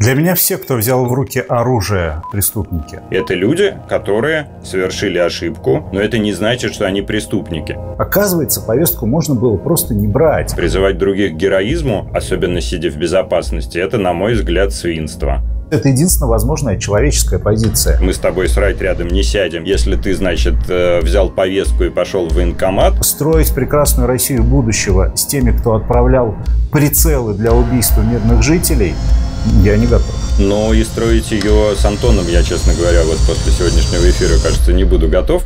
Для меня все, кто взял в руки оружие, преступники. Это люди, которые совершили ошибку, но это не значит, что они преступники. Оказывается, повестку можно было просто не брать. Призывать других к героизму, особенно сидя в безопасности, это, на мой взгляд, свинство. Это единственная возможная человеческая позиция. Мы с тобой срать рядом не сядем, если ты, значит, э, взял повестку и пошел в военкомат. Строить прекрасную Россию будущего с теми, кто отправлял прицелы для убийства мирных жителей – я не готов. Но ну и строить ее с Антоном я, честно говоря, вот после сегодняшнего эфира, кажется, не буду готов.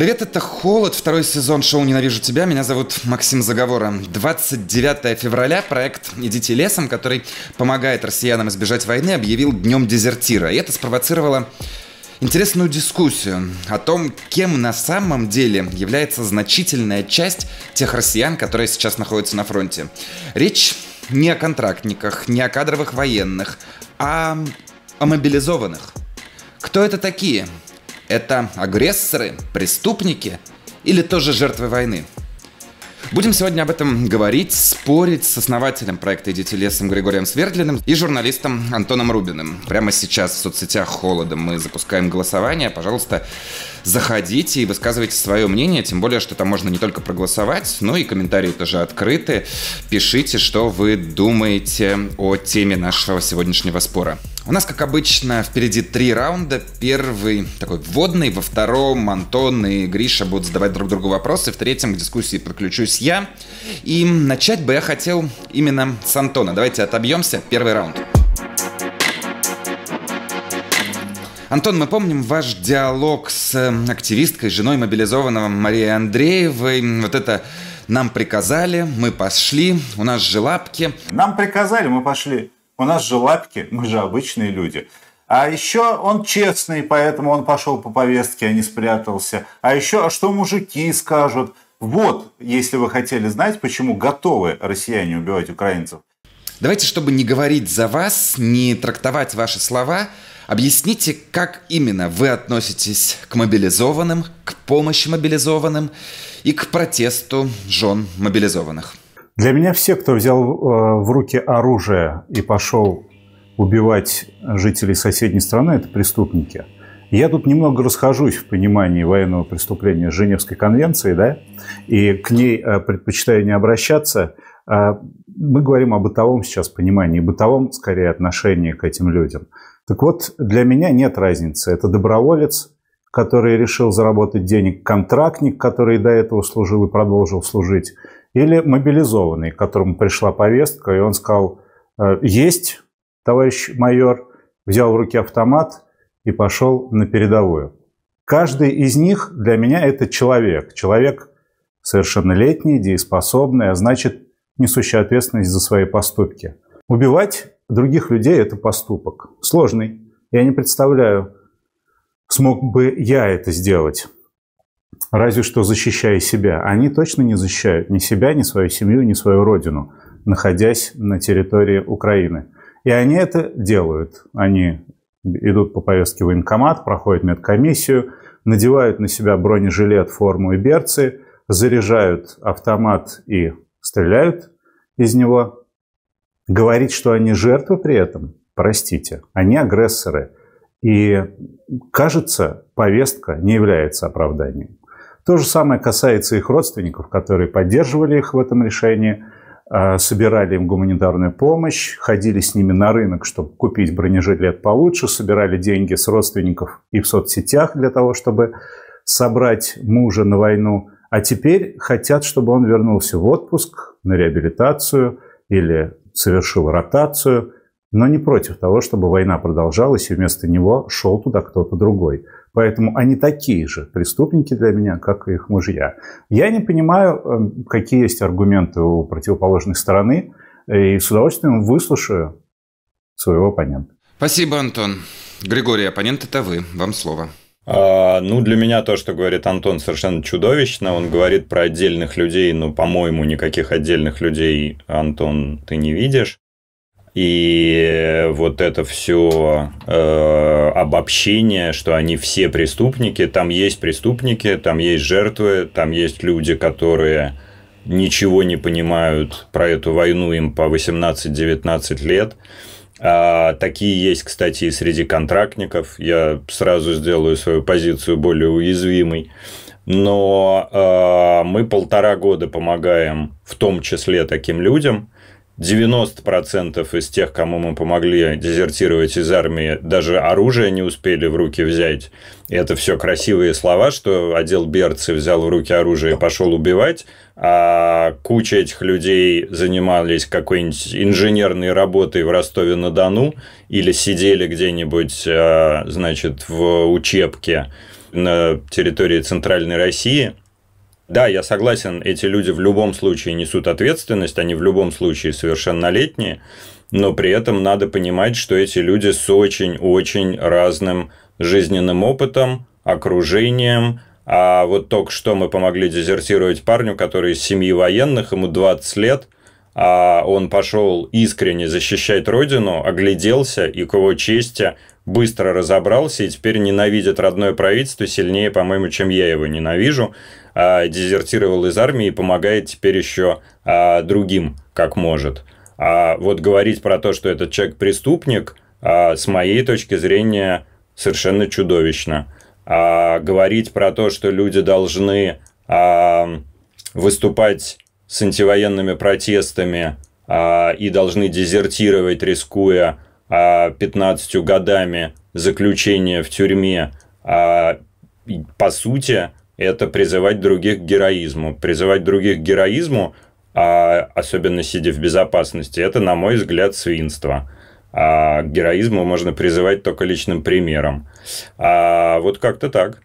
Привет, это «Холод», второй сезон шоу «Ненавижу тебя». Меня зовут Максим Заговора. 29 февраля проект «Идите лесом», который помогает россиянам избежать войны, объявил днем дезертира. И это спровоцировало интересную дискуссию о том, кем на самом деле является значительная часть тех россиян, которые сейчас находятся на фронте. Речь не о контрактниках, не о кадровых военных, а о мобилизованных. Кто это такие? это агрессоры, преступники или тоже жертвы войны? Будем сегодня об этом говорить, спорить с основателем проекта «Идите лесом» Григорием Свердлиным и журналистом Антоном Рубиным. Прямо сейчас в соцсетях холодом мы запускаем голосование. Пожалуйста, заходите и высказывайте свое мнение, тем более, что там можно не только проголосовать, но и комментарии тоже открыты. Пишите, что вы думаете о теме нашего сегодняшнего спора. У нас, как обычно, впереди три раунда. Первый такой вводный, во втором Антон и Гриша будут задавать друг другу вопросы, в третьем к дискуссии подключусь я. И начать бы я хотел именно с Антона. Давайте отобьемся. Первый раунд. Антон, мы помним ваш диалог с э, активисткой, женой мобилизованного Марии Андреевой. Вот это «нам приказали, мы пошли, у нас же лапки». «Нам приказали, мы пошли». У нас же лапки, мы же обычные люди. А еще он честный, поэтому он пошел по повестке, а не спрятался. А еще, а что мужики скажут? Вот, если вы хотели знать, почему готовы россияне убивать украинцев. Давайте, чтобы не говорить за вас, не трактовать ваши слова, объясните, как именно вы относитесь к мобилизованным, к помощи мобилизованным и к протесту жен мобилизованных. Для меня все, кто взял э, в руки оружие и пошел убивать жителей соседней страны, это преступники. Я тут немного расхожусь в понимании военного преступления Женевской конвенции, да, и к ней э, предпочитаю не обращаться. А мы говорим о бытовом сейчас понимании, бытовом, скорее, отношении к этим людям. Так вот, для меня нет разницы. Это доброволец, который решил заработать денег, контрактник, который до этого служил и продолжил служить, или мобилизованный, к которому пришла повестка, и он сказал, «Э, есть, товарищ майор, взял в руки автомат и пошел на передовую. Каждый из них для меня это человек. Человек совершеннолетний, дееспособный, а значит, несущий ответственность за свои поступки. Убивать других людей – это поступок. Сложный. Я не представляю, смог бы я это сделать разве что защищая себя. Они точно не защищают ни себя, ни свою семью, ни свою родину, находясь на территории Украины. И они это делают. Они идут по повестке в военкомат, проходят медкомиссию, надевают на себя бронежилет, форму и берцы, заряжают автомат и стреляют из него. Говорить, что они жертвы при этом, простите, они агрессоры. И, кажется, повестка не является оправданием. То же самое касается их родственников, которые поддерживали их в этом решении, э, собирали им гуманитарную помощь, ходили с ними на рынок, чтобы купить бронежилет получше, собирали деньги с родственников и в соцсетях для того, чтобы собрать мужа на войну, а теперь хотят, чтобы он вернулся в отпуск, на реабилитацию или совершил ротацию, но не против того, чтобы война продолжалась, и вместо него шел туда кто-то другой – Поэтому они такие же преступники для меня, как и их мужья. Я не понимаю, эм, какие есть аргументы у противоположной стороны, и с удовольствием выслушаю своего оппонента. Спасибо, Антон. Григорий, оппонент это вы. Вам слово. А, ну, для меня то, что говорит Антон, совершенно чудовищно. Он говорит про отдельных людей, но, по-моему, никаких отдельных людей, Антон, ты не видишь. И вот это все э, обобщение, что они все преступники, там есть преступники, там есть жертвы, там есть люди, которые ничего не понимают про эту войну, им по 18-19 лет. А, такие есть, кстати, и среди контрактников. Я сразу сделаю свою позицию более уязвимой. Но э, мы полтора года помогаем в том числе таким людям – 90% из тех, кому мы помогли дезертировать из армии, даже оружие не успели в руки взять. И это все красивые слова, что отдел Берцы взял в руки оружие и пошел убивать, а куча этих людей занимались какой-нибудь инженерной работой в Ростове-на-Дону или сидели где-нибудь, э, значит, в учебке на территории Центральной России – да, я согласен, эти люди в любом случае несут ответственность, они в любом случае совершеннолетние, но при этом надо понимать, что эти люди с очень-очень разным жизненным опытом, окружением, а вот только что мы помогли дезертировать парню, который из семьи военных, ему 20 лет, а он пошел искренне защищать родину, огляделся и к его чести быстро разобрался и теперь ненавидит родное правительство сильнее, по-моему, чем я его ненавижу. А, дезертировал из армии и помогает теперь еще а, другим, как может. А вот говорить про то, что этот человек преступник, а, с моей точки зрения, совершенно чудовищно. А говорить про то, что люди должны выступать с антивоенными протестами и должны дезертировать, рискуя 15 годами заключения в тюрьме, по сути, это призывать других к героизму. Призывать других к героизму, а, особенно сидя в безопасности, это, на мой взгляд, свинство. А к героизму можно призывать только личным примером. А вот как-то так.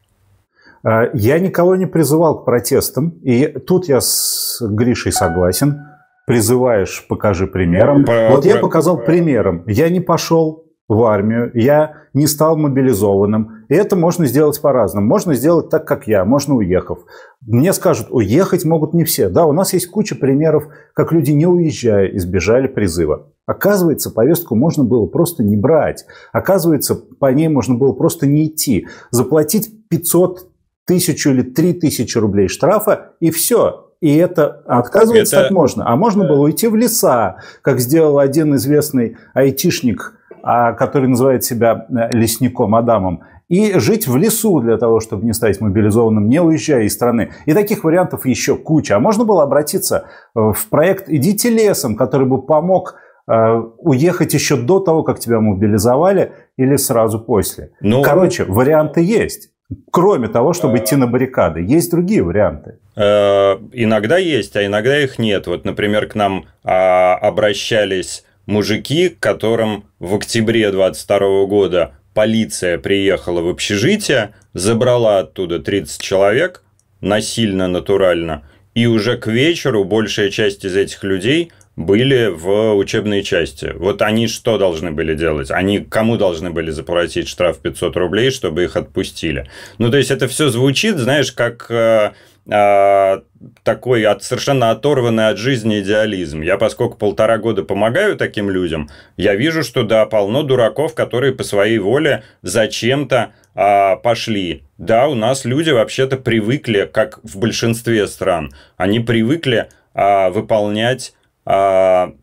А, я никого не призывал к протестам, и тут я с Гришей согласен. Призываешь, покажи примером. Про, вот я показал примером. Я не пошел в армию, я не стал мобилизованным, и это можно сделать по-разному. Можно сделать так, как я, можно уехав. Мне скажут, уехать могут не все. Да, у нас есть куча примеров, как люди, не уезжая, избежали призыва. Оказывается, повестку можно было просто не брать. Оказывается, по ней можно было просто не идти. Заплатить 500 тысячу или 3 тысячи рублей штрафа, и все. И это, а отказывается, это... так можно. А можно было уйти в леса, как сделал один известный айтишник, а, который называет себя э, лесником Адамом и жить в лесу для того, чтобы не стать мобилизованным, не уезжая из страны. И таких вариантов еще куча. А можно было обратиться э, в проект «Идите лесом», который бы помог э, уехать еще до того, как тебя мобилизовали, или сразу после. Но... Ну, Короче, варианты есть. Кроме того, чтобы идти на баррикады, есть другие варианты. Э, иногда есть, а иногда их нет. Вот, например, к нам а, обращались мужики, которым в октябре 22 года полиция приехала в общежитие, забрала оттуда 30 человек, насильно, натурально, и уже к вечеру большая часть из этих людей были в учебной части. Вот они что должны были делать? Они кому должны были заплатить штраф 500 рублей, чтобы их отпустили? Ну, то есть это все звучит, знаешь, как э, а, такой от, совершенно оторванный от жизни идеализм. Я, поскольку полтора года помогаю таким людям, я вижу, что да, полно дураков, которые по своей воле зачем-то э, пошли. Да, у нас люди вообще-то привыкли, как в большинстве стран, они привыкли э, выполнять э,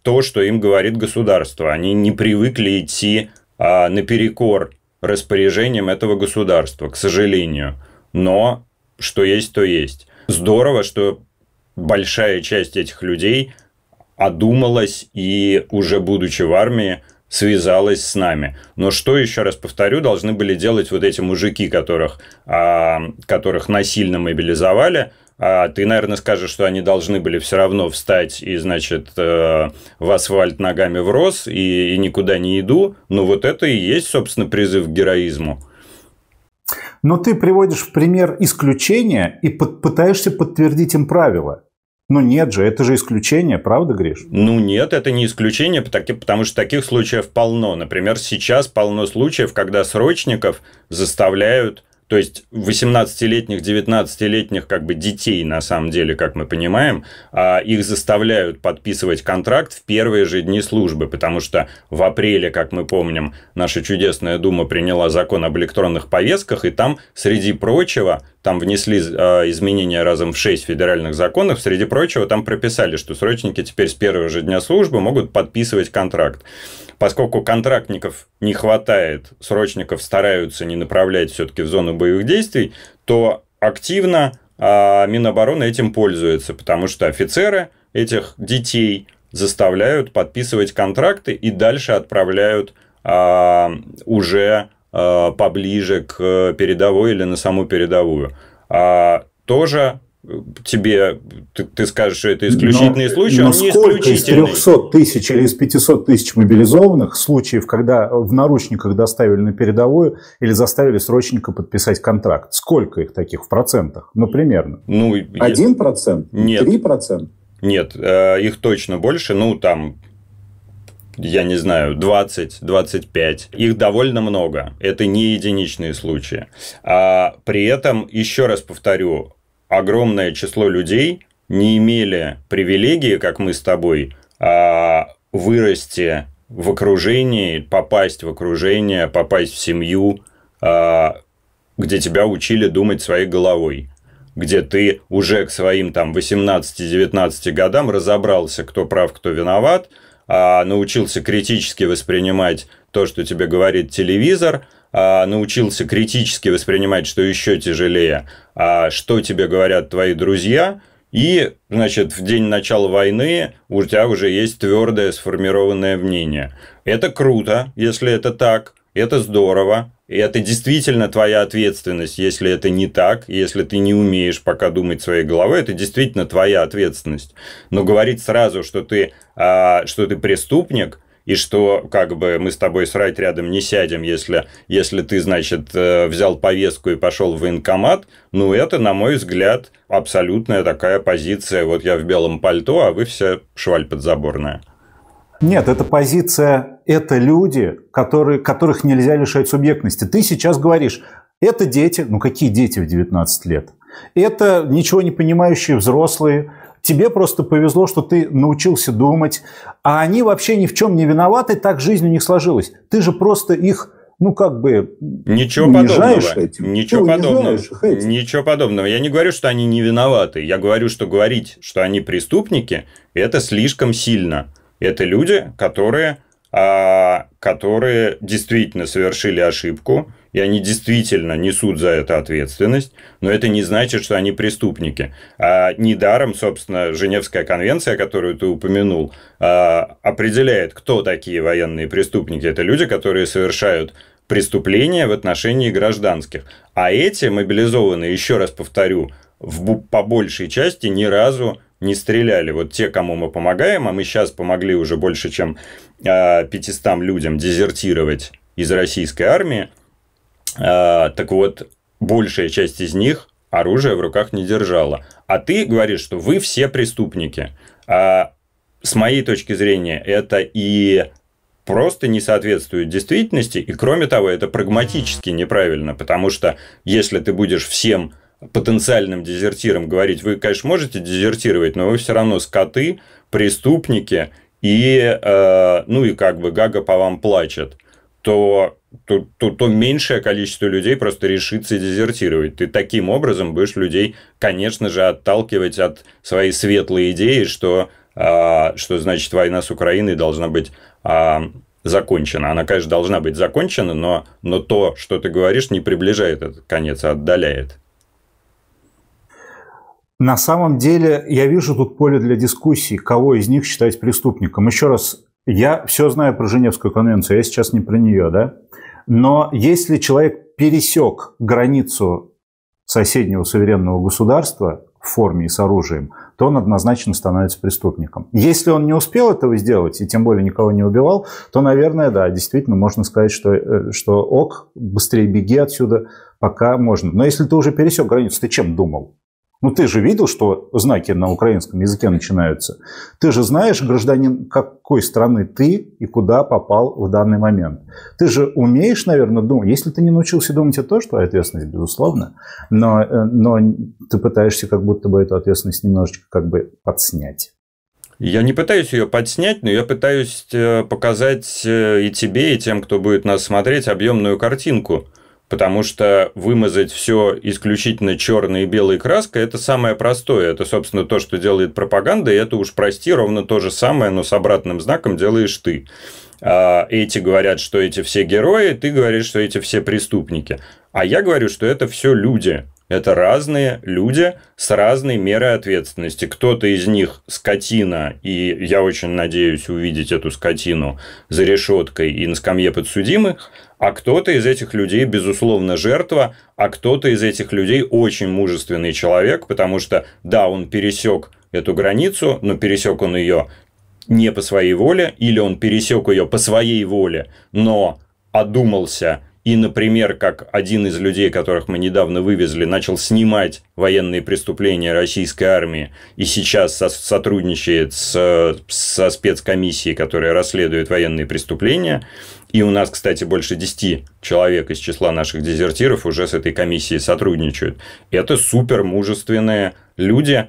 то, что им говорит государство. Они не привыкли идти э, наперекор распоряжением этого государства, к сожалению. Но что есть, то есть здорово, что большая часть этих людей одумалась и уже будучи в армии связалась с нами. Но что, еще раз повторю, должны были делать вот эти мужики, которых, а, которых насильно мобилизовали, а ты, наверное, скажешь, что они должны были все равно встать и, значит, э, в асфальт ногами врос и, и никуда не иду. Но вот это и есть, собственно, призыв к героизму. Но ты приводишь в пример исключения и под, пытаешься подтвердить им правила. Но нет же, это же исключение, правда, Гриш? Ну нет, это не исключение, потому что таких случаев полно. Например, сейчас полно случаев, когда срочников заставляют то есть 18-летних, 19-летних как бы детей, на самом деле, как мы понимаем, а их заставляют подписывать контракт в первые же дни службы, потому что в апреле, как мы помним, наша чудесная Дума приняла закон об электронных повестках, и там, среди прочего, там внесли а, изменения разом в 6 федеральных законов, среди прочего, там прописали, что срочники теперь с первого же дня службы могут подписывать контракт. Поскольку контрактников не хватает, срочников стараются не направлять все-таки в зону боевых действий, то активно а, Минобороны этим пользуется, потому что офицеры этих детей заставляют подписывать контракты и дальше отправляют а, уже а, поближе к передовой или на саму передовую. А, тоже тебе, ты, ты скажешь, что это исключительный но, случай, но он сколько не из 300 тысяч или из 500 тысяч мобилизованных случаев, когда в наручниках доставили на передовую или заставили срочника подписать контракт? Сколько их таких в процентах? Ну, примерно. Ну, Один процент? Нет. Три процента? Нет, э, их точно больше, ну, там, я не знаю, 20-25. Их довольно много. Это не единичные случаи. А при этом, еще раз повторю, огромное число людей не имели привилегии, как мы с тобой, а вырасти в окружении, попасть в окружение, попасть в семью, а, где тебя учили думать своей головой, где ты уже к своим там 18-19 годам разобрался, кто прав, кто виноват, а научился критически воспринимать то, что тебе говорит телевизор – а, научился критически воспринимать, что еще тяжелее, а что тебе говорят твои друзья, и, значит, в день начала войны у тебя уже есть твердое сформированное мнение. Это круто, если это так, это здорово, и это действительно твоя ответственность, если это не так, если ты не умеешь пока думать своей головой, это действительно твоя ответственность. Но говорить сразу, что ты, а, что ты преступник – и что как бы мы с тобой срать рядом не сядем, если, если ты, значит, э, взял повестку и пошел в военкомат, ну это, на мой взгляд, абсолютная такая позиция. Вот я в белом пальто, а вы все шваль подзаборная. Нет, это позиция, это люди, которые, которых нельзя лишать субъектности. Ты сейчас говоришь, это дети, ну какие дети в 19 лет? Это ничего не понимающие взрослые, Тебе просто повезло, что ты научился думать. А они вообще ни в чем не виноваты, так жизнь у них сложилась. Ты же просто их ну, как бы Ничего подобного. Этим. Ничего подобного. Этим. Ничего подобного. Я не говорю, что они не виноваты. Я говорю, что говорить, что они преступники, это слишком сильно. Это люди, которые, а, которые действительно совершили ошибку, и они действительно несут за это ответственность, но это не значит, что они преступники. А недаром, собственно, Женевская конвенция, которую ты упомянул, а, определяет, кто такие военные преступники. Это люди, которые совершают преступления в отношении гражданских. А эти мобилизованные, еще раз повторю, в, по большей части ни разу не стреляли. Вот те, кому мы помогаем, а мы сейчас помогли уже больше, чем э, а, 500 людям дезертировать из российской армии, а, так вот, большая часть из них оружие в руках не держала. А ты говоришь, что вы все преступники. А с моей точки зрения, это и просто не соответствует действительности, и кроме того, это прагматически неправильно, потому что если ты будешь всем потенциальным дезертирам говорить, вы, конечно, можете дезертировать, но вы все равно скоты, преступники, и, э, ну и как бы Гага по вам плачет, то то, то, то меньшее количество людей просто решится дезертировать. Ты таким образом будешь людей, конечно же, отталкивать от своей светлой идеи, что, а, что значит война с Украиной должна быть а, закончена. Она, конечно, должна быть закончена, но, но то, что ты говоришь, не приближает этот конец, а отдаляет. На самом деле, я вижу тут поле для дискуссии, кого из них считать преступником. Еще раз, я все знаю про Женевскую конвенцию, я сейчас не про нее, да? Но если человек пересек границу соседнего суверенного государства в форме и с оружием, то он однозначно становится преступником. Если он не успел этого сделать, и тем более никого не убивал, то, наверное, да, действительно можно сказать, что, э, что ок, быстрее беги отсюда, пока можно. Но если ты уже пересек границу, ты чем думал? Ну, ты же видел, что знаки на украинском языке начинаются. Ты же знаешь, гражданин какой страны ты и куда попал в данный момент. Ты же умеешь, наверное, думать. Если ты не научился думать, это тоже твоя ответственность, безусловно. Но, э, но ты пытаешься как будто бы эту ответственность немножечко как бы подснять. Я не пытаюсь ее подснять, но я пытаюсь э, показать э, и тебе, и тем, кто будет нас смотреть, объемную картинку – потому что вымазать все исключительно черной и белой краской – это самое простое. Это, собственно, то, что делает пропаганда, и это уж, прости, ровно то же самое, но с обратным знаком делаешь ты. А эти говорят, что эти все герои, ты говоришь, что эти все преступники. А я говорю, что это все люди. Это разные люди с разной мерой ответственности. Кто-то из них скотина, и я очень надеюсь увидеть эту скотину за решеткой и на скамье подсудимых, а кто-то из этих людей, безусловно, жертва, а кто-то из этих людей очень мужественный человек, потому что, да, он пересек эту границу, но пересек он ее не по своей воле, или он пересек ее по своей воле, но одумался – и, например, как один из людей, которых мы недавно вывезли, начал снимать военные преступления российской армии и сейчас сотрудничает с, со спецкомиссией, которая расследует военные преступления. И у нас, кстати, больше 10 человек из числа наших дезертиров уже с этой комиссией сотрудничают. Это супер мужественные люди,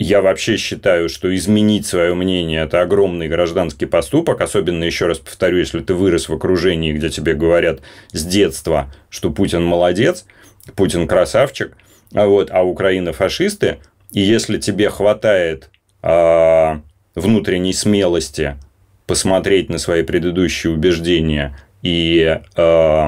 я вообще считаю, что изменить свое мнение – это огромный гражданский поступок, особенно, еще раз повторю, если ты вырос в окружении, где тебе говорят с детства, что Путин молодец, Путин красавчик, а вот, а Украина фашисты, и если тебе хватает э, внутренней смелости посмотреть на свои предыдущие убеждения и, э,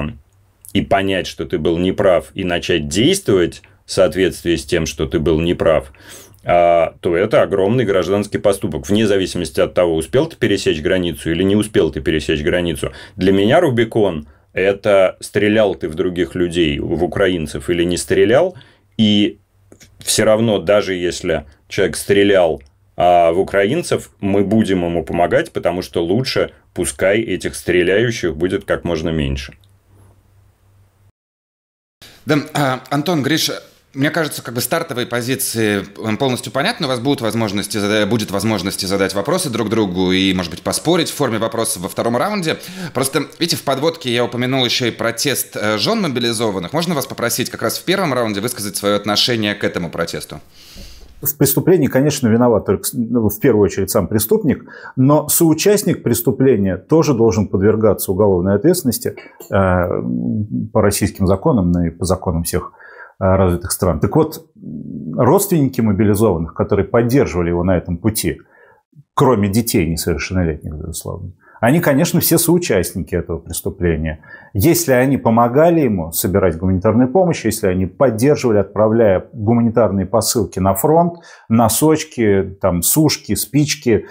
и понять, что ты был неправ, и начать действовать в соответствии с тем, что ты был неправ – а, то это огромный гражданский поступок, вне зависимости от того, успел ты пересечь границу или не успел ты пересечь границу. Для меня Рубикон – это стрелял ты в других людей, в украинцев или не стрелял, и все равно, даже если человек стрелял а в украинцев, мы будем ему помогать, потому что лучше пускай этих стреляющих будет как можно меньше. Да, а, Антон, Гриша, мне кажется, как бы стартовые позиции полностью понятны. У вас будут возможности, будет возможности задать вопросы друг другу и, может быть, поспорить в форме вопросов во втором раунде. Просто, видите, в подводке я упомянул еще и протест э, жен мобилизованных. Можно вас попросить как раз в первом раунде высказать свое отношение к этому протесту? В преступлении, конечно, виноват только ну, в первую очередь сам преступник, но соучастник преступления тоже должен подвергаться уголовной ответственности э, по российским законам, ну и по законам всех Э, развитых стран. Так вот, родственники мобилизованных, которые поддерживали его на этом пути, кроме детей несовершеннолетних, безусловно, они, конечно, все соучастники этого преступления. Если они помогали ему собирать гуманитарную помощь, если они поддерживали, отправляя гуманитарные посылки на фронт, носочки, там, сушки, спички,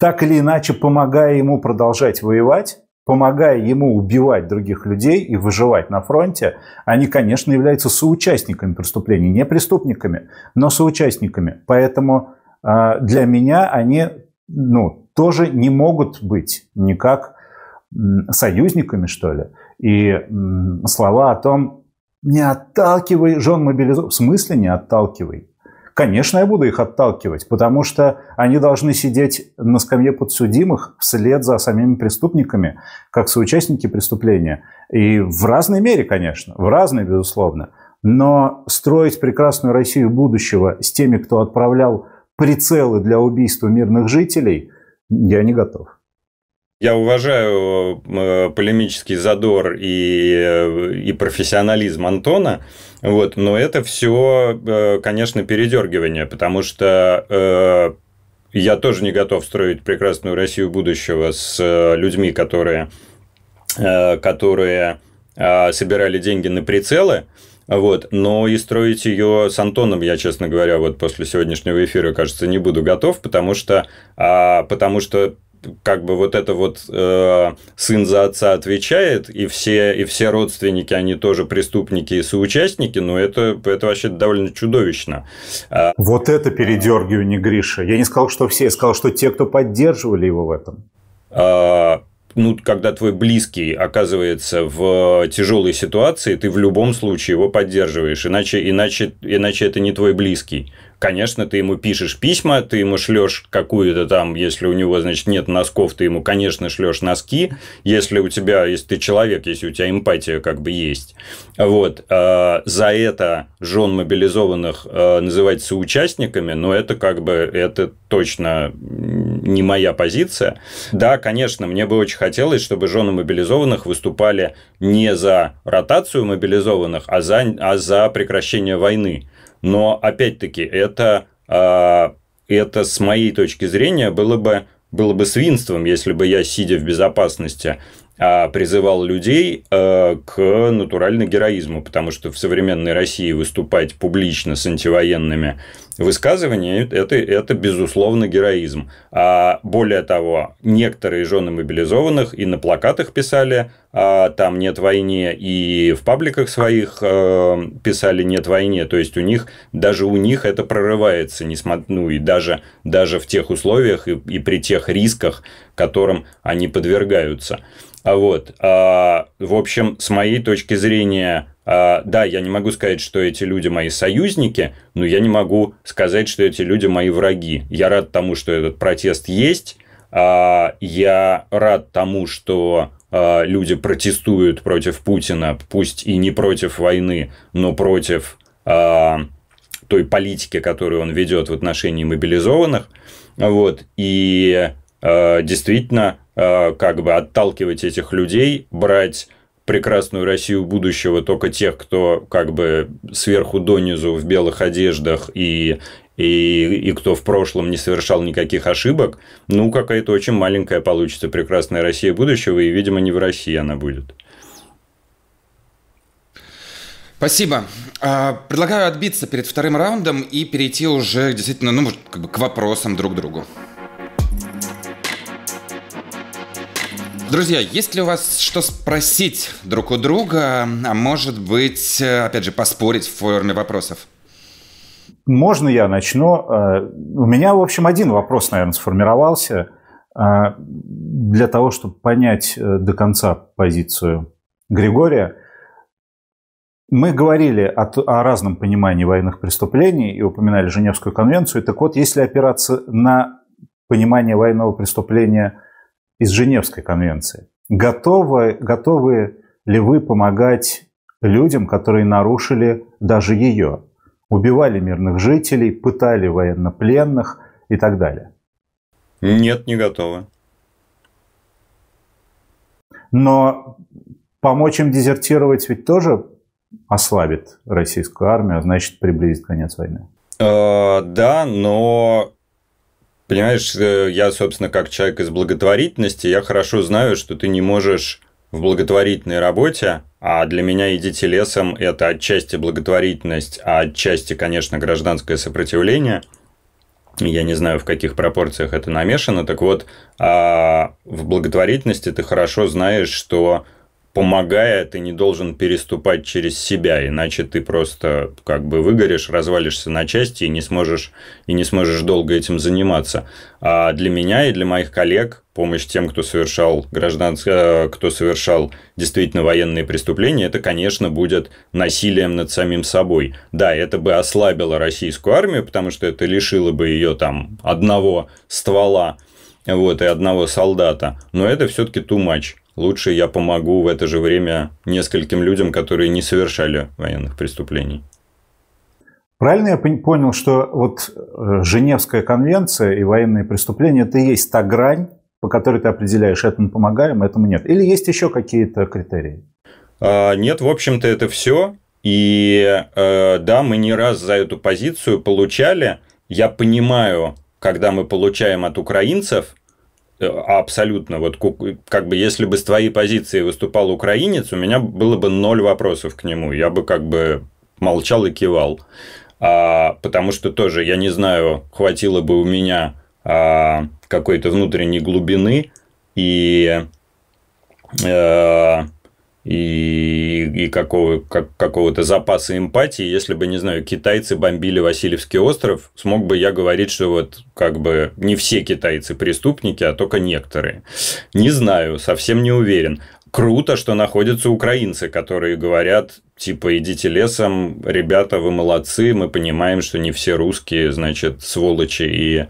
так или иначе помогая ему продолжать воевать, помогая ему убивать других людей и выживать на фронте, они, конечно, являются соучастниками преступлений, не преступниками, но соучастниками. Поэтому а, для меня они ну, тоже не могут быть никак союзниками, что ли. И слова о том, не отталкивай жен мобилизованных. В смысле не отталкивай? Конечно, я буду их отталкивать, потому что они должны сидеть на скамье подсудимых вслед за самими преступниками, как соучастники преступления. И в разной мере, конечно, в разной, безусловно. Но строить прекрасную Россию будущего с теми, кто отправлял прицелы для убийства мирных жителей, я не готов. Я уважаю э, полемический задор и, э, и профессионализм Антона, вот, но это все, э, конечно, передергивание, потому что э, я тоже не готов строить прекрасную Россию будущего с э, людьми, которые, которые собирали деньги на прицелы. Вот. Но и строить ее с Антоном я, честно говоря, вот после сегодняшнего эфира, кажется, не буду готов, потому что, а, потому что как бы вот это вот э, сын за отца отвечает, и все, и все родственники, они тоже преступники и соучастники, но это, это вообще довольно чудовищно. А вот это передергивание Гриша. Я не сказал, что все, я сказал, что те, кто поддерживали его в этом. А ну, когда твой близкий оказывается в тяжелой ситуации, ты в любом случае его поддерживаешь, иначе, иначе, иначе это не твой близкий конечно, ты ему пишешь письма, ты ему шлешь какую-то там, если у него, значит, нет носков, ты ему, конечно, шлешь носки, если у тебя, если ты человек, если у тебя эмпатия как бы есть. Вот. Э, за это жен мобилизованных э, называть соучастниками, но это как бы, это точно не моя позиция. Да, конечно, мне бы очень хотелось, чтобы жены мобилизованных выступали не за ротацию мобилизованных, а за, а за прекращение войны. Но опять-таки это, а, это с моей точки зрения было бы было бы свинством, если бы я, сидя в безопасности, а, призывал людей а, к натуральному героизму, потому что в современной России выступать публично с антивоенными высказываниями это, это безусловно героизм. А более того, некоторые жены мобилизованных и на плакатах писали а там нет войны и в пабликах своих э, писали нет войны, то есть у них даже у них это прорывается, несмотря, ну и даже даже в тех условиях и, и при тех рисках, которым они подвергаются. А вот. А, в общем, с моей точки зрения, а, да, я не могу сказать, что эти люди мои союзники, но я не могу сказать, что эти люди мои враги. Я рад тому, что этот протест есть. А, я рад тому, что а, люди протестуют против Путина, пусть и не против войны, но против а, той политики, которую он ведет в отношении мобилизованных. Вот. И действительно, Э, как бы отталкивать этих людей, брать прекрасную Россию будущего только тех, кто как бы сверху донизу в белых одеждах и и, и кто в прошлом не совершал никаких ошибок, ну, какая-то очень маленькая получится прекрасная Россия будущего, и, видимо, не в России она будет. Спасибо. А, предлагаю отбиться перед вторым раундом и перейти уже действительно ну, как бы к вопросам друг другу. Друзья, есть ли у вас что спросить друг у друга, а может быть, э, опять же, поспорить в форме вопросов? Можно я начну? Э, у меня, в общем, один вопрос, наверное, сформировался э, для того, чтобы понять до конца позицию Григория. Мы говорили о, о разном понимании военных преступлений и упоминали Женевскую конвенцию. Так вот, если опираться на понимание военного преступления – из Женевской конвенции. Готовы, готовы ли вы помогать людям, которые нарушили даже ее? Убивали мирных жителей, пытали военнопленных и так далее. Нет, не готовы. Но помочь им дезертировать ведь тоже ослабит российскую армию, а значит приблизит конец войны. Э, да, но Понимаешь, э, я, собственно, как человек из благотворительности, я хорошо знаю, что ты не можешь в благотворительной работе, а для меня «Идите лесом» – это отчасти благотворительность, а отчасти, конечно, гражданское сопротивление. Я не знаю, в каких пропорциях это намешано. Так вот, а, в благотворительности ты хорошо знаешь, что помогая, ты не должен переступать через себя, иначе ты просто как бы выгоришь, развалишься на части и не сможешь, и не сможешь долго этим заниматься. А для меня и для моих коллег помощь тем, кто совершал гражданское, э, кто совершал действительно военные преступления, это, конечно, будет насилием над самим собой. Да, это бы ослабило российскую армию, потому что это лишило бы ее там одного ствола, вот, и одного солдата. Но это все-таки too much лучше я помогу в это же время нескольким людям, которые не совершали военных преступлений. Правильно я понял, что вот э, Женевская конвенция и военные преступления – это и есть та грань, по которой ты определяешь, этому помогаем, этому нет? Или есть еще какие-то критерии? А, нет, в общем-то, это все. И э, да, мы не раз за эту позицию получали. Я понимаю, когда мы получаем от украинцев – абсолютно. Вот как бы если бы с твоей позиции выступал украинец, у меня было бы ноль вопросов к нему. Я бы как бы молчал и кивал. А, потому что тоже, я не знаю, хватило бы у меня а, какой-то внутренней глубины и а, и, и какого, как, какого-то запаса эмпатии. Если бы, не знаю, китайцы бомбили Васильевский остров, смог бы я говорить, что вот как бы не все китайцы преступники, а только некоторые. Не знаю, совсем не уверен. Круто, что находятся украинцы, которые говорят, типа, идите лесом, ребята, вы молодцы, мы понимаем, что не все русские, значит, сволочи и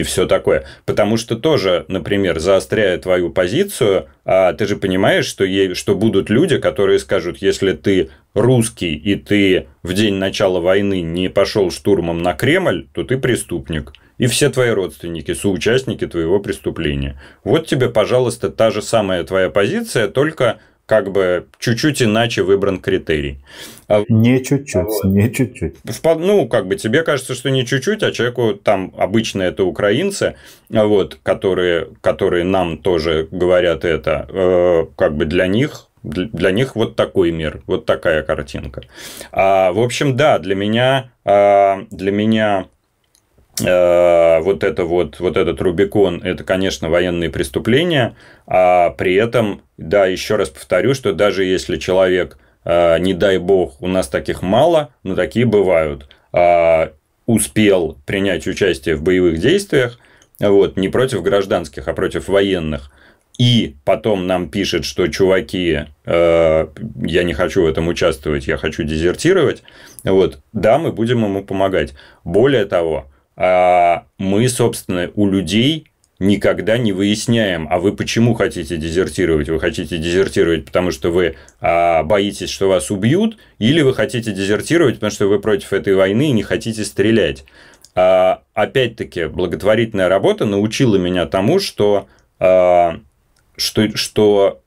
и все такое. Потому что тоже, например, заостряя твою позицию, а ты же понимаешь, что, ей, что будут люди, которые скажут, если ты русский и ты в день начала войны не пошел штурмом на Кремль, то ты преступник. И все твои родственники, соучастники твоего преступления. Вот тебе, пожалуйста, та же самая твоя позиция, только как бы чуть-чуть иначе выбран критерий. А не чуть-чуть, вот. не чуть-чуть. Ну, как бы тебе кажется, что не чуть-чуть, а человеку там обычно это украинцы, а вот, которые, которые нам тоже говорят это, э, как бы для них для них вот такой мир, вот такая картинка. А, в общем, да, для меня, а, для меня Э, вот это вот, вот этот Рубикон, это, конечно, военные преступления, а при этом, да, еще раз повторю, что даже если человек, э, не дай бог, у нас таких мало, но такие бывают, а, успел принять участие в боевых действиях, вот, не против гражданских, а против военных, и потом нам пишет, что чуваки, э, я не хочу в этом участвовать, я хочу дезертировать, вот, да, мы будем ему помогать. Более того, а мы, собственно, у людей никогда не выясняем, а вы почему хотите дезертировать? Вы хотите дезертировать, потому что вы а, боитесь, что вас убьют, или вы хотите дезертировать, потому что вы против этой войны и не хотите стрелять? А, опять-таки, благотворительная работа научила меня тому, что, а, что, что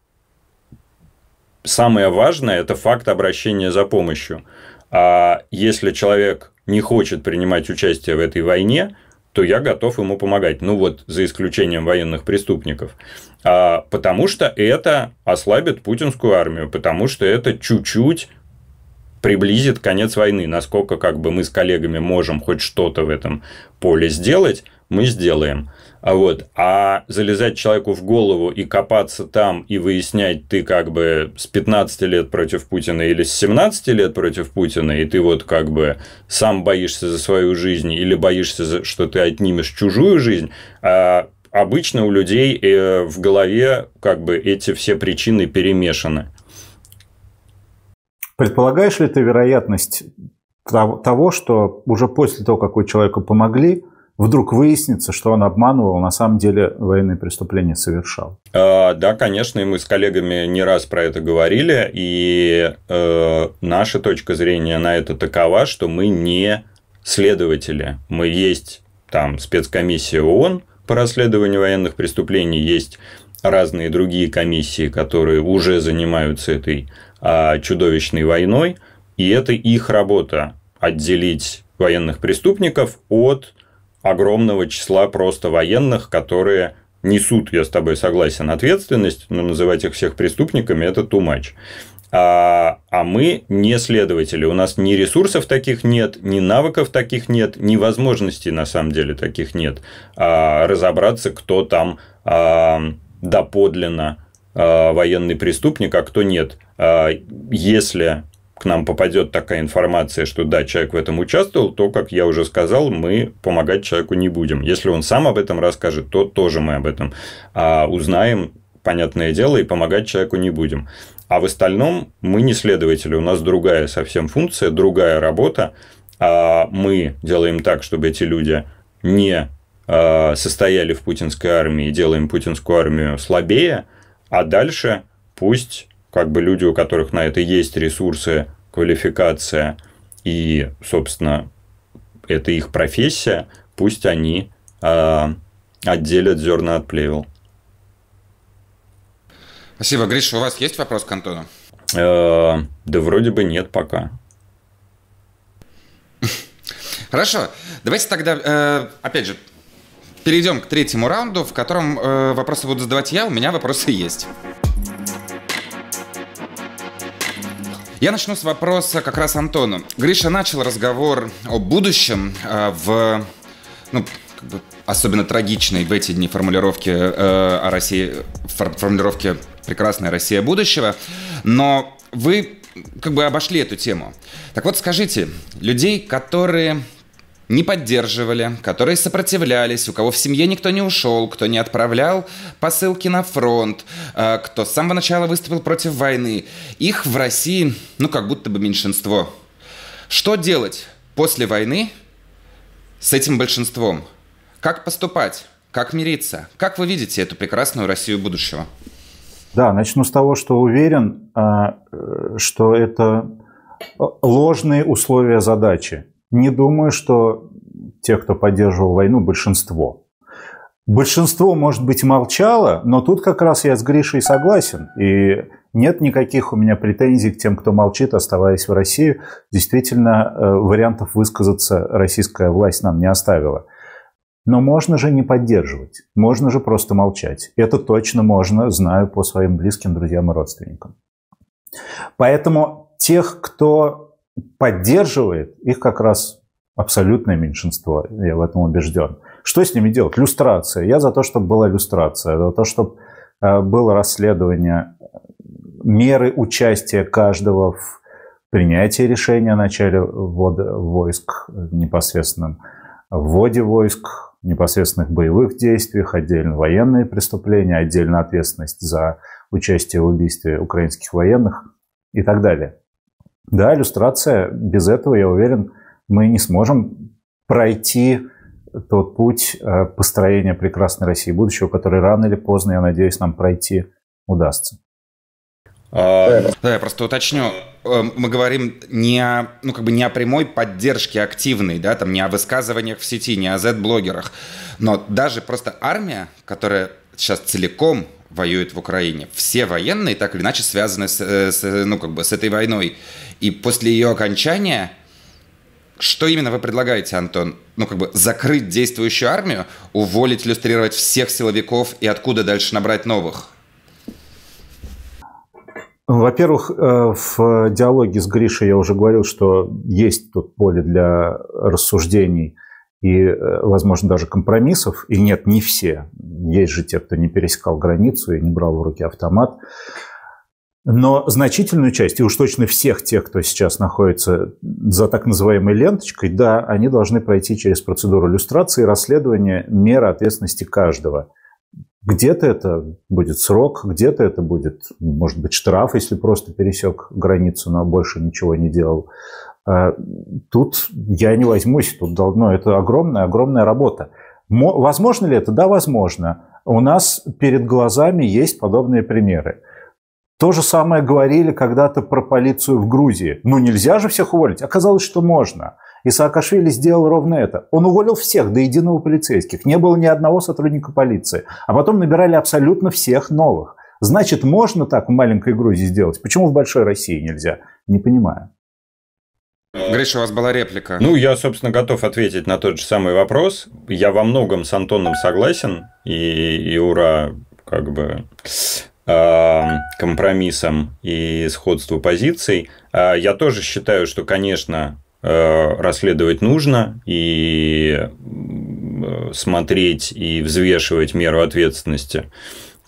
самое важное – это факт обращения за помощью. А если человек не хочет принимать участие в этой войне, то я готов ему помогать. Ну вот, за исключением военных преступников. А, потому что это ослабит путинскую армию, потому что это чуть-чуть приблизит конец войны. Насколько как бы мы с коллегами можем хоть что-то в этом поле сделать, мы сделаем. А вот, а залезать человеку в голову и копаться там и выяснять, ты как бы с 15 лет против Путина или с 17 лет против Путина, и ты вот как бы сам боишься за свою жизнь или боишься, что ты отнимешь чужую жизнь, а обычно у людей э, в голове как бы эти все причины перемешаны. Предполагаешь ли ты вероятность того, что уже после того, как у человека помогли, вдруг выяснится, что он обманывал, на самом деле военные преступления совершал. А, да, конечно, и мы с коллегами не раз про это говорили, и э, наша точка зрения на это такова, что мы не следователи, мы есть там спецкомиссия ООН по расследованию военных преступлений, есть разные другие комиссии, которые уже занимаются этой а, чудовищной войной, и это их работа отделить военных преступников от огромного числа просто военных, которые несут, я с тобой согласен, ответственность, но ну, называть их всех преступниками – это too much. А, а мы не следователи, у нас ни ресурсов таких нет, ни навыков таких нет, ни возможностей на самом деле таких нет а, разобраться, кто там а, доподлинно а, военный преступник, а кто нет. А, если к нам попадет такая информация, что да, человек в этом участвовал, то, как я уже сказал, мы помогать человеку не будем. Если он сам об этом расскажет, то тоже мы об этом а, узнаем, понятное дело, и помогать человеку не будем. А в остальном мы не следователи, у нас другая совсем функция, другая работа. А мы делаем так, чтобы эти люди не а, состояли в путинской армии, делаем путинскую армию слабее, а дальше пусть как бы люди, у которых на это есть ресурсы, квалификация и, собственно, это их профессия, пусть они э, отделят зерна от плевел. Спасибо. Гриша. у вас есть вопрос к Антону? Э, да вроде бы нет пока. Хорошо. Давайте тогда, э, опять же, перейдем к третьему раунду, в котором э, вопросы буду задавать я, у меня вопросы есть. Я начну с вопроса как раз Антону. Гриша начал разговор о будущем э, в... Ну, как бы особенно трагичной в эти дни формулировки э, о России, формулировки «Прекрасная Россия будущего», но вы как бы обошли эту тему. Так вот, скажите, людей, которые не поддерживали, которые сопротивлялись, у кого в семье никто не ушел, кто не отправлял посылки на фронт, э, кто с самого начала выступил против войны. Их в России, ну, как будто бы меньшинство. Что делать после войны с этим большинством? Как поступать? Как мириться? Как вы видите эту прекрасную Россию будущего? Да, начну с того, что уверен, э, э, что это ложные условия задачи. Не думаю, что те, кто поддерживал войну, большинство. Большинство, может быть, молчало, но тут как раз я с Гришей согласен. И нет никаких у меня претензий к тем, кто молчит, оставаясь в России. Действительно, э, вариантов высказаться российская власть нам не оставила. Но можно же не поддерживать, можно же просто молчать. Это точно можно, знаю по своим близким, друзьям и родственникам. Поэтому тех, кто поддерживает их как раз абсолютное меньшинство, я в этом убежден. Что с ними делать? Люстрация. Я за то, чтобы была люстрация, за то, чтобы э, было расследование э, меры участия каждого в принятии решения о начале ввода войск э, непосредственным вводе войск, непосредственных боевых действиях, отдельно военные преступления, отдельно ответственность за участие в убийстве украинских военных и так далее. Да, иллюстрация, без этого, я уверен, мы не сможем пройти тот путь э, построения прекрасной России будущего, который рано или поздно, я надеюсь, нам пройти удастся. А, э, да, я просто уточню. Э, мы говорим не о, ну, как бы не о прямой поддержке активной, да, там не о высказываниях в сети, не о Z-блогерах, но даже просто армия, которая сейчас целиком воюют в Украине. Все военные так или иначе связаны с, э, с, э, ну, как бы с этой войной. И после ее окончания, что именно вы предлагаете, Антон? Ну, как бы закрыть действующую армию, уволить, иллюстрировать всех силовиков и откуда дальше набрать новых? Во-первых, э, в диалоге с Гришей я уже говорил, что есть тут поле для рассуждений – и, э, возможно, даже компромиссов. И нет, не все. Есть же те, кто не пересекал границу и не брал в руки автомат. Но значительную часть, и уж точно всех тех, кто сейчас находится за так называемой ленточкой, да, они должны пройти через процедуру иллюстрации и расследования меры ответственности каждого. Где-то это будет срок, где-то это будет, может быть, штраф, если просто пересек границу, но больше ничего не делал. Э, тут я не возьмусь, тут должно, это огромная-огромная работа. Возможно ли это? Да, возможно. У нас перед глазами есть подобные примеры. То же самое говорили когда-то про полицию в Грузии. Ну, нельзя же всех уволить. Оказалось, что можно. И Саакашвили сделал ровно это. Он уволил всех до единого полицейских. Не было ни одного сотрудника полиции. А потом набирали абсолютно всех новых. Значит, можно так в маленькой Грузии сделать? Почему в большой России нельзя? Не понимаю. Э, Гриша, у вас была реплика. Ну, я, собственно, готов ответить на тот же самый вопрос. Я во многом с Антоном согласен, и, и ура, как бы э, компромиссам и сходству позиций. А, я тоже считаю, что, конечно, э, расследовать нужно и смотреть и взвешивать меру ответственности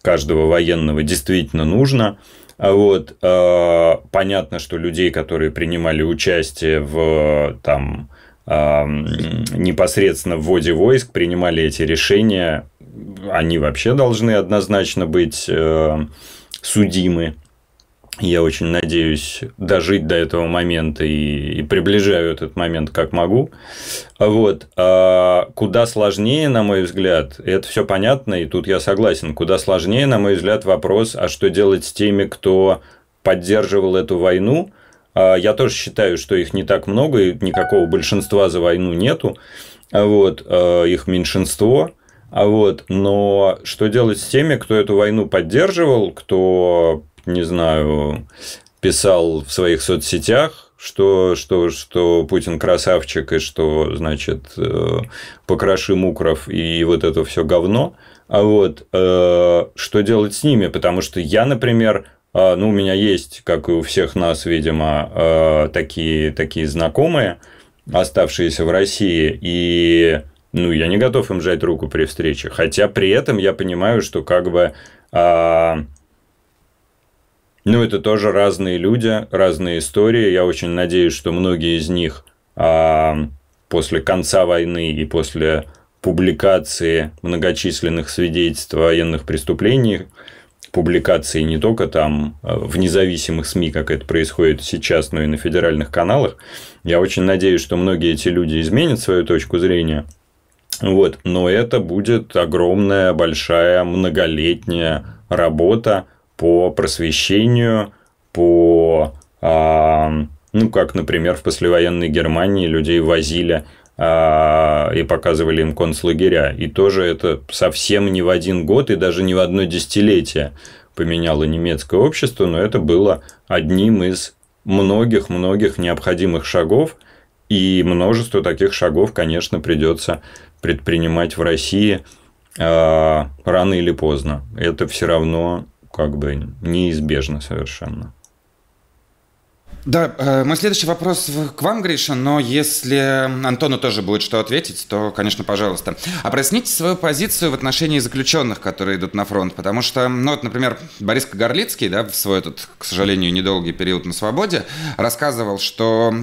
каждого военного действительно нужно. А вот. А, понятно, что людей, которые принимали участие в там, а, непосредственно в вводе войск, принимали эти решения, они вообще должны однозначно быть э, судимы я очень надеюсь дожить до этого момента и, и приближаю этот момент как могу. Вот. А куда сложнее, на мой взгляд, это все понятно, и тут я согласен, куда сложнее, на мой взгляд, вопрос, а что делать с теми, кто поддерживал эту войну. А я тоже считаю, что их не так много, и никакого большинства за войну нету. Вот, а их меньшинство. А вот, но что делать с теми, кто эту войну поддерживал, кто не знаю, писал в своих соцсетях, что, что, что Путин красавчик и что, значит, э, покроши мукров и вот это все говно. А вот э, что делать с ними? Потому что я, например, э, ну, у меня есть, как и у всех нас, видимо, такие, такие знакомые, оставшиеся в России, и ну, я не готов им жать руку при встрече. Хотя при этом я понимаю, что как бы а, ну, это тоже разные люди, разные истории. Я очень надеюсь, что многие из них а, после конца войны и после публикации многочисленных свидетельств о военных преступлениях, публикации не только там э, в независимых СМИ, как это происходит сейчас, но и на федеральных каналах. Я очень надеюсь, что многие эти люди изменят свою точку зрения. Вот. Но это будет огромная, большая, многолетняя работа, по просвещению, по, э, ну, как, например, в послевоенной Германии людей возили э, и показывали им концлагеря. И тоже это совсем не в один год и даже не в одно десятилетие поменяло немецкое общество, но это было одним из многих-многих необходимых шагов, и множество таких шагов, конечно, придется предпринимать в России э, рано или поздно. Это все равно как бы неизбежно совершенно. Да, э, мой следующий вопрос к вам, Гриша, но если Антону тоже будет что ответить, то, конечно, пожалуйста. А Обрасните свою позицию в отношении заключенных, которые идут на фронт, потому что, ну вот, например, Борис Кагарлицкий, да, в свой этот, к сожалению, недолгий период на свободе, рассказывал, что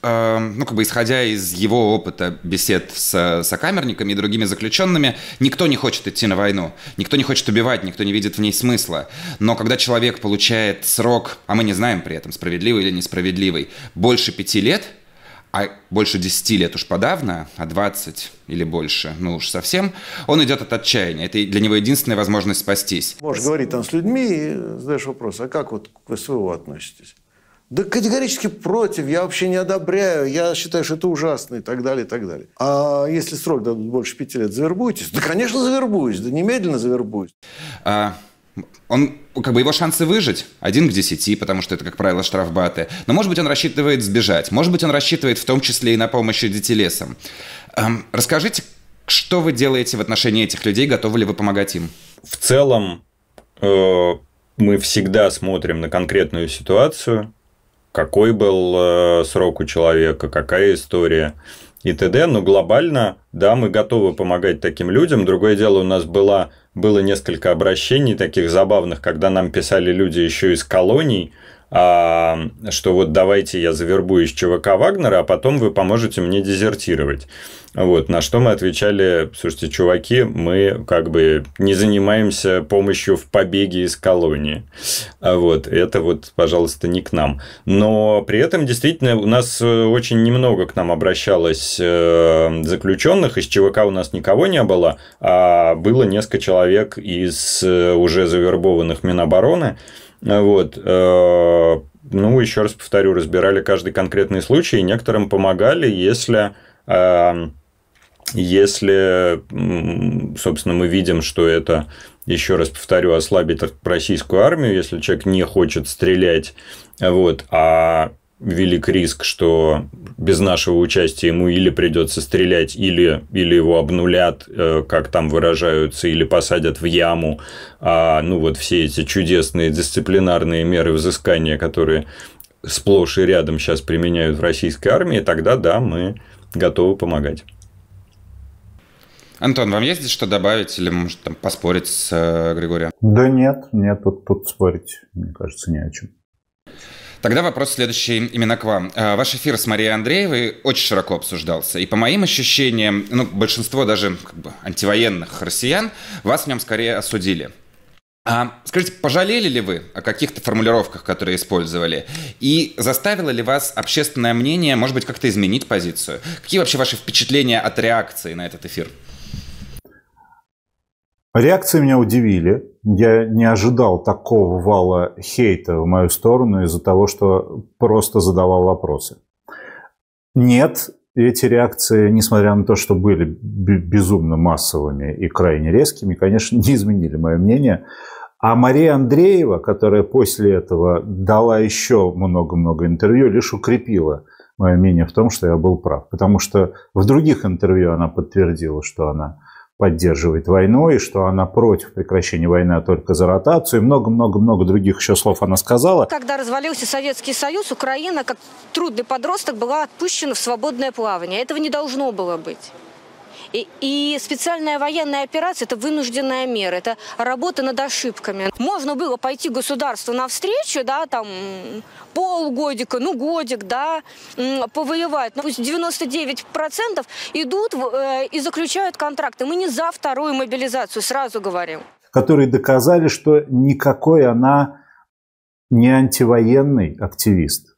Эм, ну, как бы исходя из его опыта бесед с сокамерниками и другими заключенными, никто не хочет идти на войну, никто не хочет убивать, никто не видит в ней смысла. Но когда человек получает срок, а мы не знаем при этом, справедливый или несправедливый, больше пяти лет, а больше 10 лет уж подавно, а 20 или больше, ну уж совсем, он идет от отчаяния. Это для него единственная возможность спастись. Можешь говорить там с людьми и задаешь вопрос, а как вот к СВО относитесь? Да категорически против, я вообще не одобряю, я считаю, что это ужасно и так далее, и так далее. А если срок дадут больше пяти лет, завербуйтесь? Да, конечно, завербуюсь, да немедленно завербуюсь. А, он, как бы его шансы выжить один к десяти, потому что это, как правило, штрафбаты. Но, может быть, он рассчитывает сбежать. Может быть, он рассчитывает в том числе и на помощь детелесам. Эм, расскажите, что вы делаете в отношении этих людей? Готовы ли вы помогать им? В целом, э, мы всегда смотрим на конкретную ситуацию какой был э, срок у человека, какая история и т.д. Но глобально, да, мы готовы помогать таким людям. Другое дело, у нас была, было несколько обращений таких забавных, когда нам писали люди еще из колоний, а, что вот давайте я завербуюсь ЧВК Вагнера, а потом вы поможете мне дезертировать. Вот, на что мы отвечали, слушайте, чуваки, мы как бы не занимаемся помощью в побеге из колонии. А вот, это вот, пожалуйста, не к нам. Но при этом действительно у нас э, очень немного к нам обращалось э, заключенных, из ЧВК у нас никого не было, а было несколько человек из э, уже завербованных Минобороны. Вот, ну, еще раз повторю, разбирали каждый конкретный случай, и некоторым помогали, если если, собственно, мы видим, что это, еще раз повторю, ослабит российскую армию, если человек не хочет стрелять, вот, а велик риск, что без нашего участия ему или придется стрелять, или, или его обнулят, э, как там выражаются, или посадят в яму. А, ну вот все эти чудесные дисциплинарные меры взыскания, которые сплошь и рядом сейчас применяют в российской армии, тогда да, мы готовы помогать. Антон, вам есть здесь что добавить или, может, там, поспорить с э, Григорием? Да нет, нет, тут, тут спорить, мне кажется, не о чем. Тогда вопрос следующий именно к вам. Э, ваш эфир с Марией Андреевой очень широко обсуждался. И по моим ощущениям, ну, большинство даже как бы, антивоенных россиян вас в нем скорее осудили. А, скажите, пожалели ли вы о каких-то формулировках, которые использовали? И заставило ли вас общественное мнение, может быть, как-то изменить позицию? Какие вообще ваши впечатления от реакции на этот эфир? Реакции меня удивили. Я не ожидал такого вала хейта в мою сторону из-за того, что просто задавал вопросы. Нет, эти реакции, несмотря на то, что были безумно массовыми и крайне резкими, конечно, не изменили мое мнение. А Мария Андреева, которая после этого дала еще много-много интервью, лишь укрепила мое мнение в том, что я был прав. Потому что в других интервью она подтвердила, что она поддерживает войну, и что она против прекращения войны, а только за ротацию, и много-много-много других еще слов она сказала. Когда развалился Советский Союз, Украина, как трудный подросток, была отпущена в свободное плавание. Этого не должно было быть. И, и специальная военная операция – это вынужденная мера, это работа над ошибками. Можно было пойти государству навстречу, да, там полгодика, ну годик, да, повоевать. Но ну, пусть 99% идут э, и заключают контракты. Мы не за вторую мобилизацию, сразу говорим. Которые доказали, что никакой она не антивоенный активист.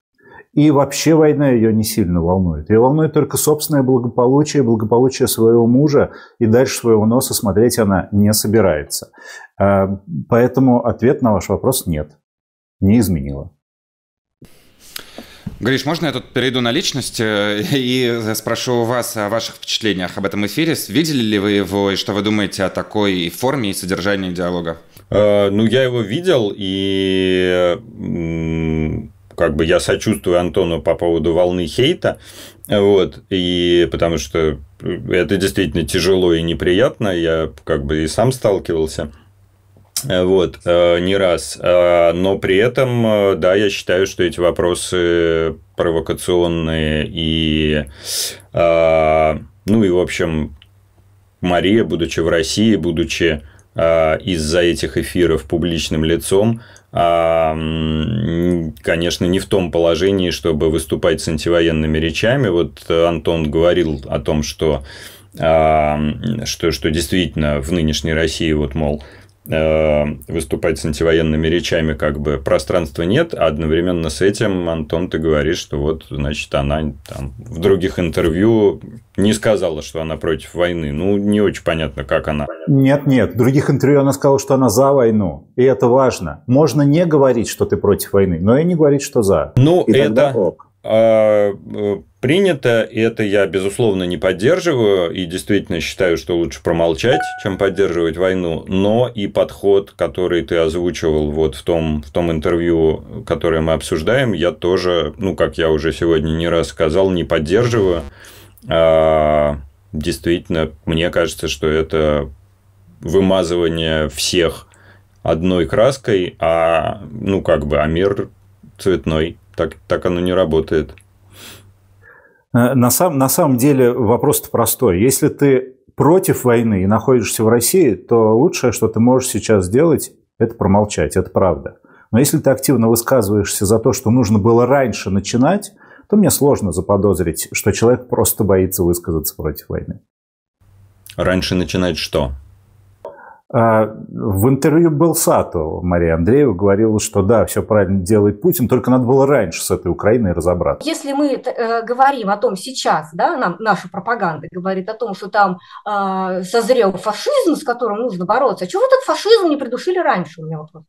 И вообще война ее не сильно волнует. Ее волнует только собственное благополучие, благополучие своего мужа, и дальше своего носа смотреть она не собирается. А, поэтому ответ на ваш вопрос нет, не изменила. Гриш, можно я тут перейду на личность э, и спрошу у вас о ваших впечатлениях об этом эфире? Видели ли вы его и что вы думаете о такой форме и содержании диалога? Э, ну, я его видел и как бы я сочувствую Антону по поводу волны хейта, вот, и потому что это действительно тяжело и неприятно, я как бы и сам сталкивался. Вот, э, не раз. Э, но при этом, э, да, я считаю, что эти вопросы провокационные и, ну и, в общем, Мария, будучи в России, будучи из-за этих эфиров публичным лицом, конечно, не в том положении, чтобы выступать с антивоенными речами. Вот э, Антон говорил о том, что, что, что действительно в нынешней России, вот, мол, Э, выступать с антивоенными речами, как бы пространства нет, а одновременно с этим, Антон, ты говоришь, что вот, значит, она там в других интервью не сказала, что она против войны. Ну, не очень понятно, как она. Нет, нет. В других интервью она сказала, что она за войну. И это важно. Можно не говорить, что ты против войны, но и не говорить, что за. Ну, и это... Тогда ок. А, э, принято, и это я, безусловно, не поддерживаю, и действительно считаю, что лучше промолчать, чем поддерживать войну, но и подход, который ты озвучивал вот в том, в том интервью, которое мы обсуждаем, я тоже, ну, как я уже сегодня не раз сказал, не поддерживаю. А, действительно, мне кажется, что это вымазывание всех одной краской, а, ну, как бы, а мир цветной. Так, так оно не работает. Э, на, сам, на самом деле вопрос простой. Если ты против войны и находишься в России, то лучшее, что ты можешь сейчас сделать, это промолчать, это правда. Но если ты активно высказываешься за то, что нужно было раньше начинать, то мне сложно заподозрить, что человек просто боится высказаться против войны. Раньше начинать что? А, в интервью Белсату Мария Андреева говорила, что да, все правильно делает Путин, только надо было раньше с этой Украиной разобраться. Если мы э, говорим о том сейчас, да, нам, наша пропаганда говорит о том, что там э, созрел фашизм, с которым нужно бороться, чего этот фашизм не придушили раньше, у меня вопрос.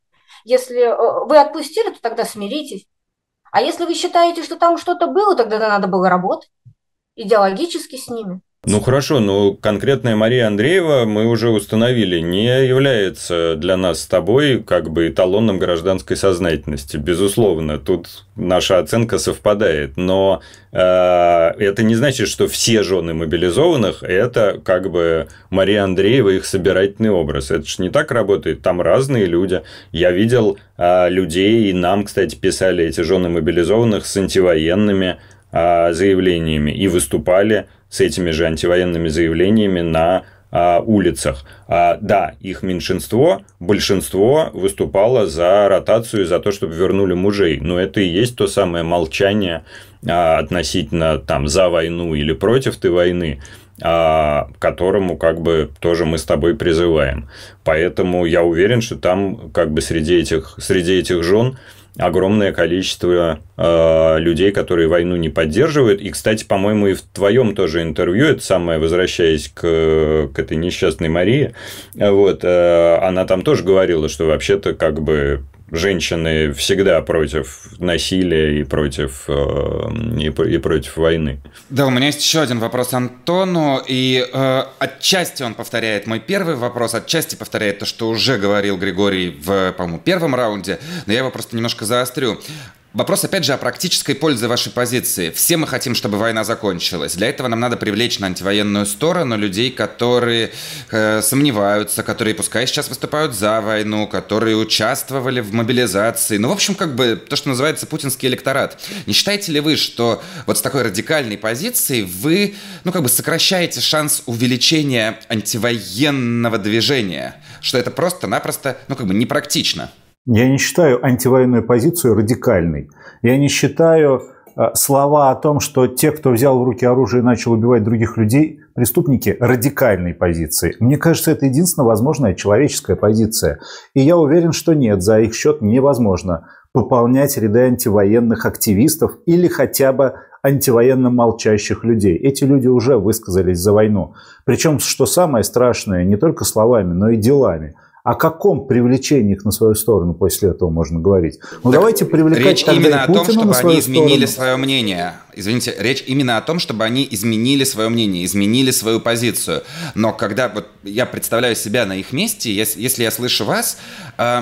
Если э, вы отпустили, то тогда смиритесь. А если вы считаете, что там что-то было, тогда надо было работать идеологически с ними. Ну хорошо, но конкретная Мария Андреева мы уже установили, не является для нас с тобой как бы эталоном гражданской сознательности. Безусловно, тут наша оценка совпадает, но э, это не значит, что все жены мобилизованных это как бы Мария Андреева их собирательный образ. Это же не так работает, там разные люди. Я видел э, людей, и нам, кстати, писали эти жены мобилизованных с антивоенными э, заявлениями и выступали с этими же антивоенными заявлениями на а, улицах. А, да, их меньшинство, большинство выступало за ротацию, за то, чтобы вернули мужей. Но это и есть то самое молчание а, относительно там за войну или против ты войны а, к которому как бы тоже мы с тобой призываем. Поэтому я уверен, что там как бы среди этих, среди этих жен огромное количество э, людей, которые войну не поддерживают. И, кстати, по-моему, и в твоем тоже интервью, это самое, возвращаясь к, к этой несчастной Марии, вот, э, она там тоже говорила, что вообще-то как бы женщины всегда против насилия и против, э, и, и против войны. Да, у меня есть еще один вопрос Антону, и э, отчасти он повторяет мой первый вопрос, отчасти повторяет то, что уже говорил Григорий в, по-моему, первом раунде, но я его просто немножко заострю. Вопрос, опять же, о практической пользе вашей позиции. Все мы хотим, чтобы война закончилась. Для этого нам надо привлечь на антивоенную сторону людей, которые э, сомневаются, которые, пускай сейчас выступают за войну, которые участвовали в мобилизации. Ну, в общем, как бы то, что называется путинский электорат. Не считаете ли вы, что вот с такой радикальной позицией вы, ну, как бы сокращаете шанс увеличения антивоенного движения? Что это просто-напросто, ну, как бы непрактично? Я не считаю антивоенную позицию радикальной. Я не считаю э, слова о том, что те, кто взял в руки оружие и начал убивать других людей, преступники радикальной позиции. Мне кажется, это единственная возможная человеческая позиция. И я уверен, что нет, за их счет невозможно пополнять ряды антивоенных активистов или хотя бы антивоенно молчащих людей. Эти люди уже высказались за войну. Причем, что самое страшное, не только словами, но и делами – о каком привлечении их на свою сторону после этого можно говорить? Ну так давайте привлекать речь тогда именно о Путина том, чтобы они изменили сторону. свое мнение. Извините, речь именно о том, чтобы они изменили свое мнение, изменили свою позицию. Но когда вот я представляю себя на их месте, если, я слышу вас, э,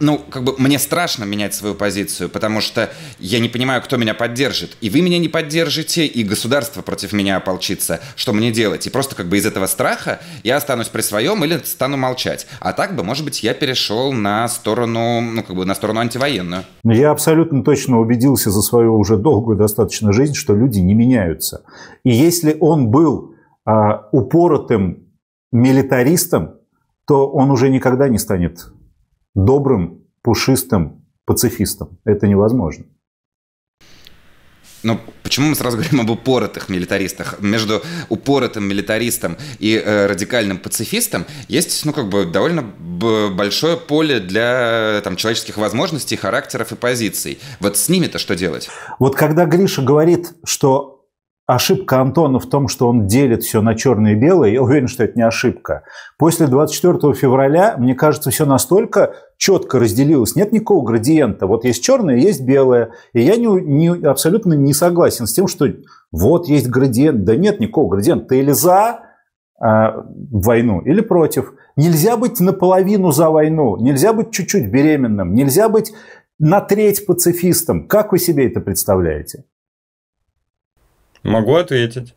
ну, как бы мне страшно менять свою позицию, потому что я не понимаю, кто меня поддержит. И вы меня не поддержите, и государство против меня ополчится. Что мне делать? И просто как бы из этого страха я останусь при своем или стану молчать. А так бы, может быть, я перешел на сторону, ну, как бы на сторону антивоенную. Ну, я абсолютно точно убедился за свою уже долгую достаточно жизнь, что люди не меняются. И если он был а, упоротым милитаристом, то он уже никогда не станет добрым, пушистым пацифистом. Это невозможно. Но почему мы сразу говорим об упоротых милитаристах? Между упоротым милитаристом и э, радикальным пацифистом есть, ну, как бы, довольно большое поле для там, человеческих возможностей, характеров и позиций. Вот с ними-то что делать? Вот когда Гриша говорит, что ошибка Антона в том, что он делит все на черное и белое, я уверен, что это не ошибка. После 24 февраля, мне кажется, все настолько четко разделилось. Нет никакого градиента. Вот есть черное, есть белое. И я не, не, абсолютно не согласен с тем, что вот есть градиент. Да нет никакого градиента. Ты или за э, войну, или против. Нельзя быть наполовину за войну. Нельзя быть чуть-чуть беременным. Нельзя быть на треть пацифистом. Как вы себе это представляете? Могу ответить.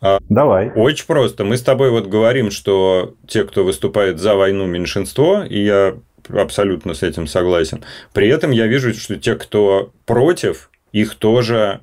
А Давай. Очень просто. Мы с тобой вот говорим, что те, кто выступает за войну, меньшинство, и я абсолютно с этим согласен. При этом я вижу, что те, кто против, их тоже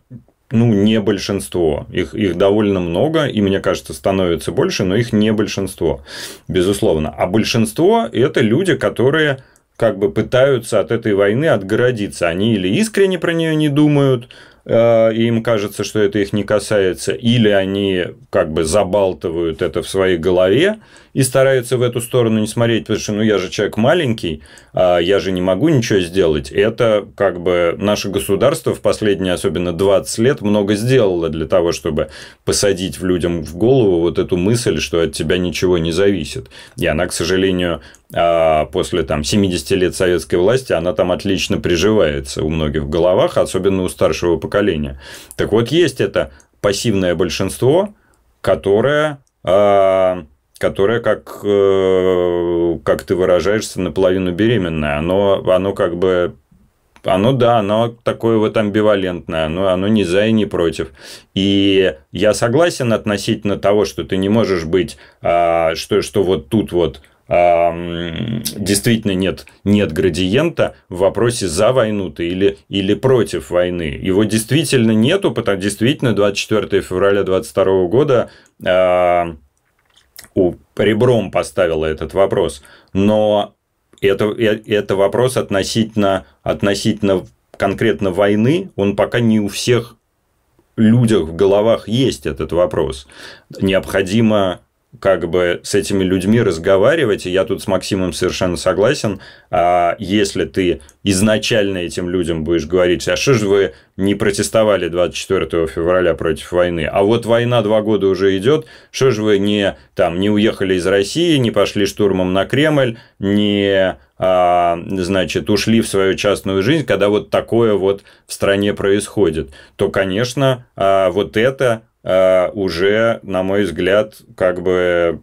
ну, не большинство. Их, их довольно много, и, мне кажется, становится больше, но их не большинство, безусловно. А большинство – это люди, которые как бы пытаются от этой войны отгородиться. Они или искренне про нее не думают, и э, им кажется, что это их не касается, или они как бы забалтывают это в своей голове и стараются в эту сторону не смотреть, потому что ну я же человек маленький, э, я же не могу ничего сделать. Это как бы наше государство в последние особенно 20 лет много сделало для того, чтобы посадить в людям в голову вот эту мысль, что от тебя ничего не зависит. И она, к сожалению, а, после там 70 лет советской власти, она там отлично приживается у многих в головах, особенно у старшего поколения поколения. Так вот, есть это пассивное большинство, которое а, которое, как, э, как ты выражаешься, наполовину беременное. Оно, оно как бы оно, да, оно такое вот амбивалентное, но оно ни за и не против. И я согласен относительно того, что ты не можешь быть, а, что, что вот тут вот действительно нет, нет градиента в вопросе за войну то или, или против войны. Его действительно нету, потому действительно 24 февраля 2022 года э, у, ребром поставила этот вопрос. Но это, э, это вопрос относительно, относительно конкретно войны, он пока не у всех людях в головах есть этот вопрос. Необходимо как бы с этими людьми разговаривать, и я тут с Максимом совершенно согласен, а если ты изначально этим людям будешь говорить, а что же вы не протестовали 24 февраля против войны, а вот война два года уже идет, что же вы не, там, не уехали из России, не пошли штурмом на Кремль, не а, значит, ушли в свою частную жизнь, когда вот такое вот в стране происходит, то, конечно, а, вот это Э, уже, на мой взгляд, как бы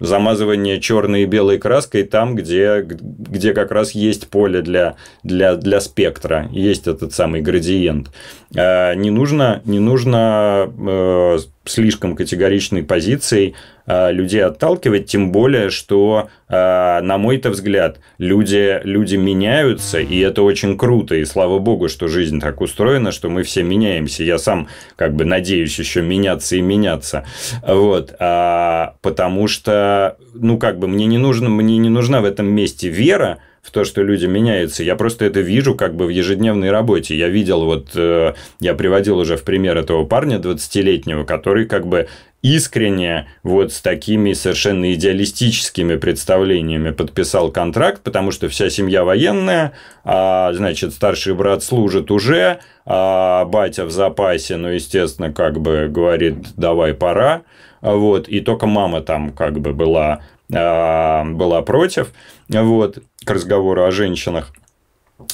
замазывание черной и белой краской там, где, где как раз есть поле для, для, для спектра, есть этот самый градиент. Э, не нужно, не нужно э, слишком категоричной позицией Э, людей отталкивать, тем более, что, э, на мой-то взгляд, люди, люди меняются, и это очень круто, и слава богу, что жизнь так устроена, что мы все меняемся. Я сам, как бы, надеюсь еще меняться и меняться. Вот, а, потому что, ну, как бы, мне не, нужно, мне не нужна в этом месте вера, в то, что люди меняются. Я просто это вижу как бы в ежедневной работе. Я видел вот, э, я приводил уже в пример этого парня 20-летнего, который как бы искренне вот с такими совершенно идеалистическими представлениями подписал контракт, потому что вся семья военная, а, значит, старший брат служит уже, а батя в запасе, ну, естественно, как бы говорит, давай пора, вот, и только мама там как бы была, а, была против, вот, к разговору о женщинах.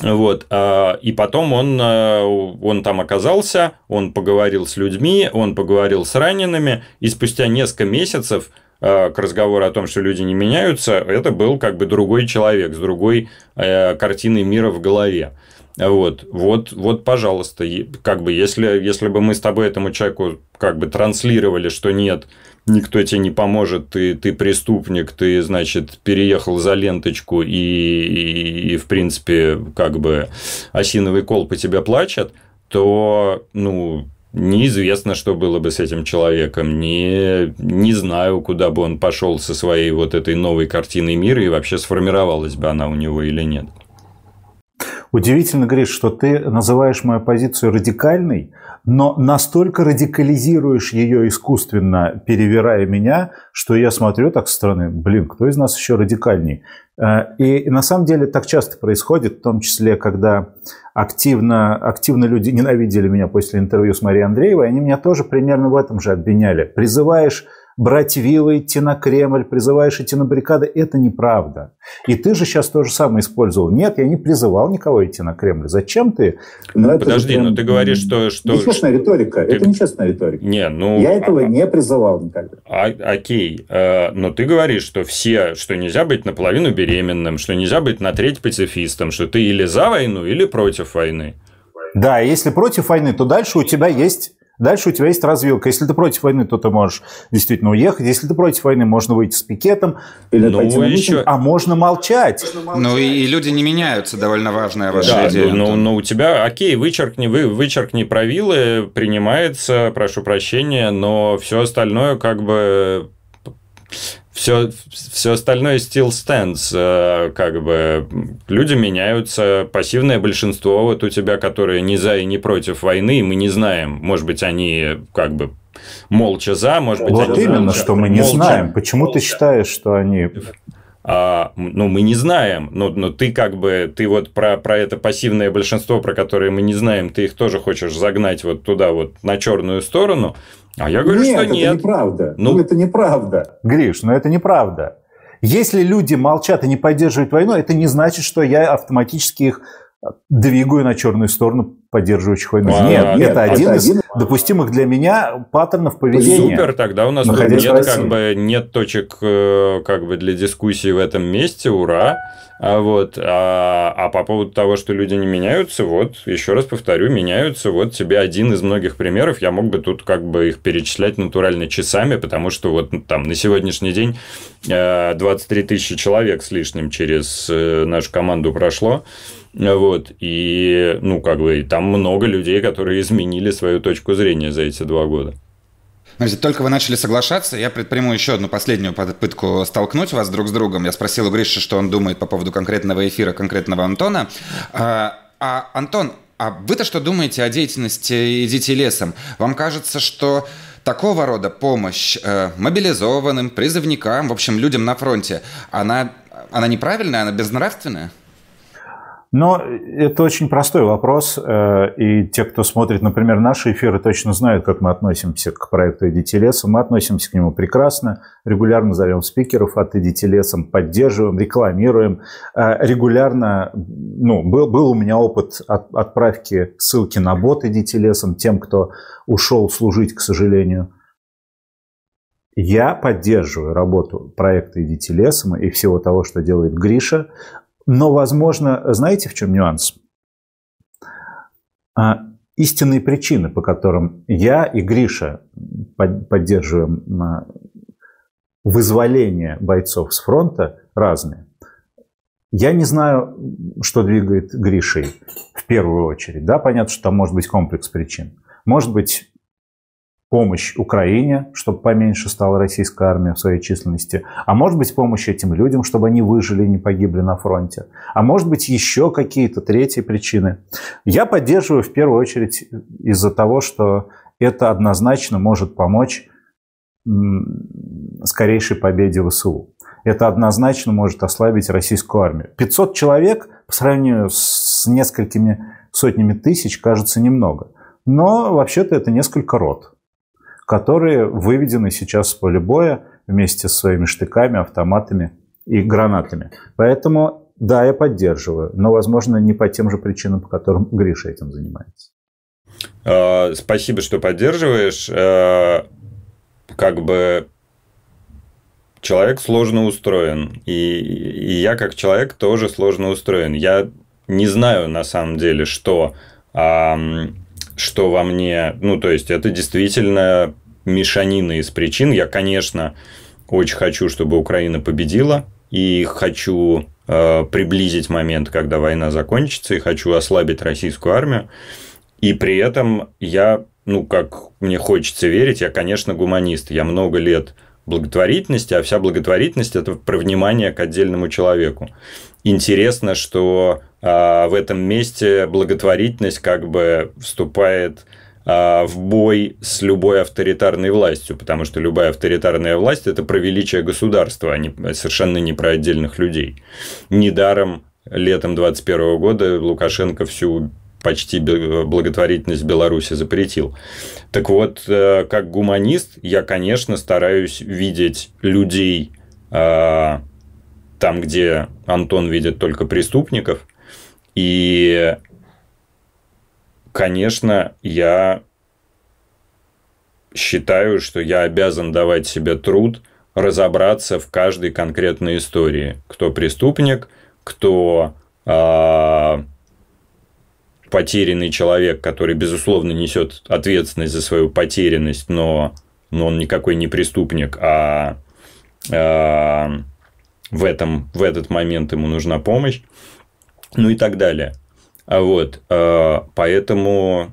Вот. А, и потом он, э, он там оказался, он поговорил с людьми, он поговорил с ранеными, и спустя несколько месяцев э, к разговору о том, что люди не меняются, это был как бы другой человек с другой э, картиной мира в голове. Вот, вот, вот, пожалуйста, как бы, если, если бы мы с тобой этому человеку как бы транслировали, что нет, никто тебе не поможет, ты, ты преступник, ты, значит, переехал за ленточку и, и, и, в принципе, как бы осиновый кол по тебе плачет, то, ну, неизвестно, что было бы с этим человеком, не, не знаю, куда бы он пошел со своей вот этой новой картиной мира и вообще сформировалась бы она у него или нет. Удивительно, Гриш, что ты называешь мою позицию радикальной, но настолько радикализируешь ее искусственно, перевирая меня, что я смотрю так со стороны, блин, кто из нас еще радикальней? Э, и на самом деле так часто происходит, в том числе, когда активно, активно люди ненавидели меня после интервью с Марией Андреевой, они меня тоже примерно в этом же обвиняли. Призываешь брать вилы, идти на Кремль, призываешь идти на баррикады, это неправда. И ты же сейчас то же самое использовал. Нет, я не призывал никого идти на Кремль. Зачем ты? Ну, ну подожди, же, но ты говоришь, что... что нечестная что, риторика. Ты... Это нечестная риторика. Не, ну... Я а- этого а, не призывал никогда. А, окей, э, но ты говоришь, что все, что нельзя быть наполовину беременным, что нельзя быть на треть пацифистом, что ты или за войну, или против войны. Да, если против войны, то дальше у тебя есть Дальше у тебя есть развилка. Если ты против войны, то ты можешь действительно уехать. Если ты против войны, можно выйти с пикетом или ну, пойти на митинг, еще... а можно молчать. Ну и, и люди не меняются, довольно важная ваша да, идея. Ну, ну, у тебя, окей, вычеркни, вы, вычеркни правила, принимается, прошу прощения, но все остальное как бы все, все остальное still stands. Э, как бы люди меняются, пассивное большинство вот у тебя, которые не за и не против войны, мы не знаем, может быть, они как бы молча за, может быть, вот именно, молча, что мы не молча, знаем. Почему молча. ты считаешь, что они а, ну, мы не знаем, но, но ты как бы, ты вот про, про это пассивное большинство, про которое мы не знаем, ты их тоже хочешь загнать вот туда вот на черную сторону, а я говорю, нет, что нет. это неправда. Ну, ну, это неправда. Гриш, но ну, это неправда. Если люди молчат и не поддерживают войну, это не значит, что я автоматически их двигаю на черную сторону поддерживающих войну. А, нет, нет, это один это из один... допустимых для меня паттернов поведения. Супер, тогда у нас нет, как бы, нет точек э, как бы, для дискуссии в этом месте, ура. А, вот, а, а по поводу того, что люди не меняются, вот, еще раз повторю, меняются. Вот тебе один из многих примеров. Я мог бы тут как бы их перечислять натурально часами, потому что вот там на сегодняшний день 23 э, тысячи человек с лишним через э, нашу команду прошло. Вот, и, ну, как бы, там много людей, которые изменили свою точку зрения за эти два года. Значит, только вы начали соглашаться, я предприму еще одну последнюю попытку столкнуть вас друг с другом. Я спросил у Гриши, что он думает по поводу конкретного эфира конкретного Антона. А, а Антон, а вы-то что думаете о деятельности «Идите лесом»? Вам кажется, что такого рода помощь э, мобилизованным, призывникам, в общем, людям на фронте, она, она неправильная, она безнравственная? Но это очень простой вопрос, э, и те, кто смотрит, например, наши эфиры, точно знают, как мы относимся к проекту «Идите лесом». Мы относимся к нему прекрасно, регулярно зовем спикеров от «Идите лесом», поддерживаем, рекламируем. Э, регулярно, ну, был, был у меня опыт от, отправки ссылки на бот «Идите лесом» тем, кто ушел служить, к сожалению. Я поддерживаю работу проекта «Идите лесом» и всего того, что делает Гриша. Но, возможно, знаете, в чем нюанс? А, истинные причины, по которым я и Гриша поддерживаем а, вызволение бойцов с фронта, разные. Я не знаю, что двигает Гришей в первую очередь. Да, понятно, что там может быть комплекс причин. Может быть, помощь Украине, чтобы поменьше стала российская армия в своей численности, а может быть помощь этим людям, чтобы они выжили и не погибли на фронте, а может быть еще какие-то третьи причины. Я поддерживаю в первую очередь из-за того, что это однозначно может помочь скорейшей победе ВСУ. Это однозначно может ослабить российскую армию. 500 человек по сравнению с несколькими сотнями тысяч кажется немного. Но вообще-то это несколько рот которые выведены сейчас с поля боя вместе со своими штыками, автоматами и гранатами. Поэтому, да, я поддерживаю, но, возможно, не по тем же причинам, по которым Гриша этим занимается. А, спасибо, что поддерживаешь. А, как бы человек сложно устроен, и, и я как человек тоже сложно устроен. Я не знаю на самом деле, что что во мне, ну, то есть это действительно мешанина из причин. Я, конечно, очень хочу, чтобы Украина победила, и хочу э, приблизить момент, когда война закончится, и хочу ослабить российскую армию. И при этом я, ну, как мне хочется верить, я, конечно, гуманист. Я много лет благотворительности, а вся благотворительность – это про внимание к отдельному человеку. Интересно, что а, в этом месте благотворительность как бы вступает а, в бой с любой авторитарной властью, потому что любая авторитарная власть – это про величие государства, а не, совершенно не про отдельных людей. Недаром летом 2021 года Лукашенко всю почти благотворительность Беларуси запретил. Так вот, э, как гуманист, я, конечно, стараюсь видеть людей а, там, где Антон видит только преступников – и, конечно, я считаю, что я обязан давать себе труд разобраться в каждой конкретной истории. Кто преступник, кто э, потерянный человек, который, безусловно, несет ответственность за свою потерянность, но, но он никакой не преступник, а э, в, этом, в этот момент ему нужна помощь ну и так далее. А вот, э, поэтому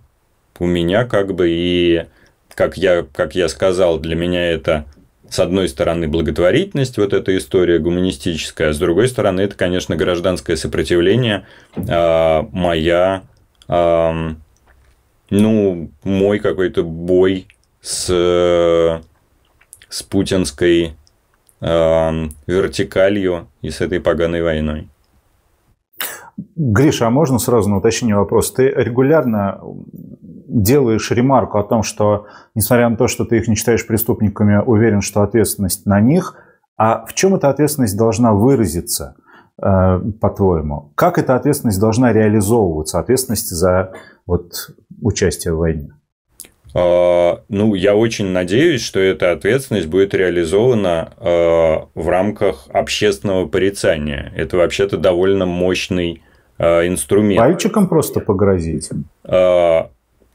у меня как бы и, как я, как я сказал, для меня это с одной стороны благотворительность, вот эта история гуманистическая, а с другой стороны это, конечно, гражданское сопротивление, э, моя, эм, ну, мой какой-то бой с, с путинской эм, вертикалью и с этой поганой войной. Гриша, а можно сразу на уточнение вопрос? Ты регулярно делаешь ремарку о том, что, несмотря на то, что ты их не считаешь преступниками, уверен, что ответственность на них. А в чем эта ответственность должна выразиться, э, по-твоему? Как эта ответственность должна реализовываться, ответственность за вот, участие в войне? А, ну, я очень надеюсь, что эта ответственность будет реализована э, в рамках общественного порицания. Это вообще-то довольно мощный Э, инструмент. Пальчиком просто погрозить? Э,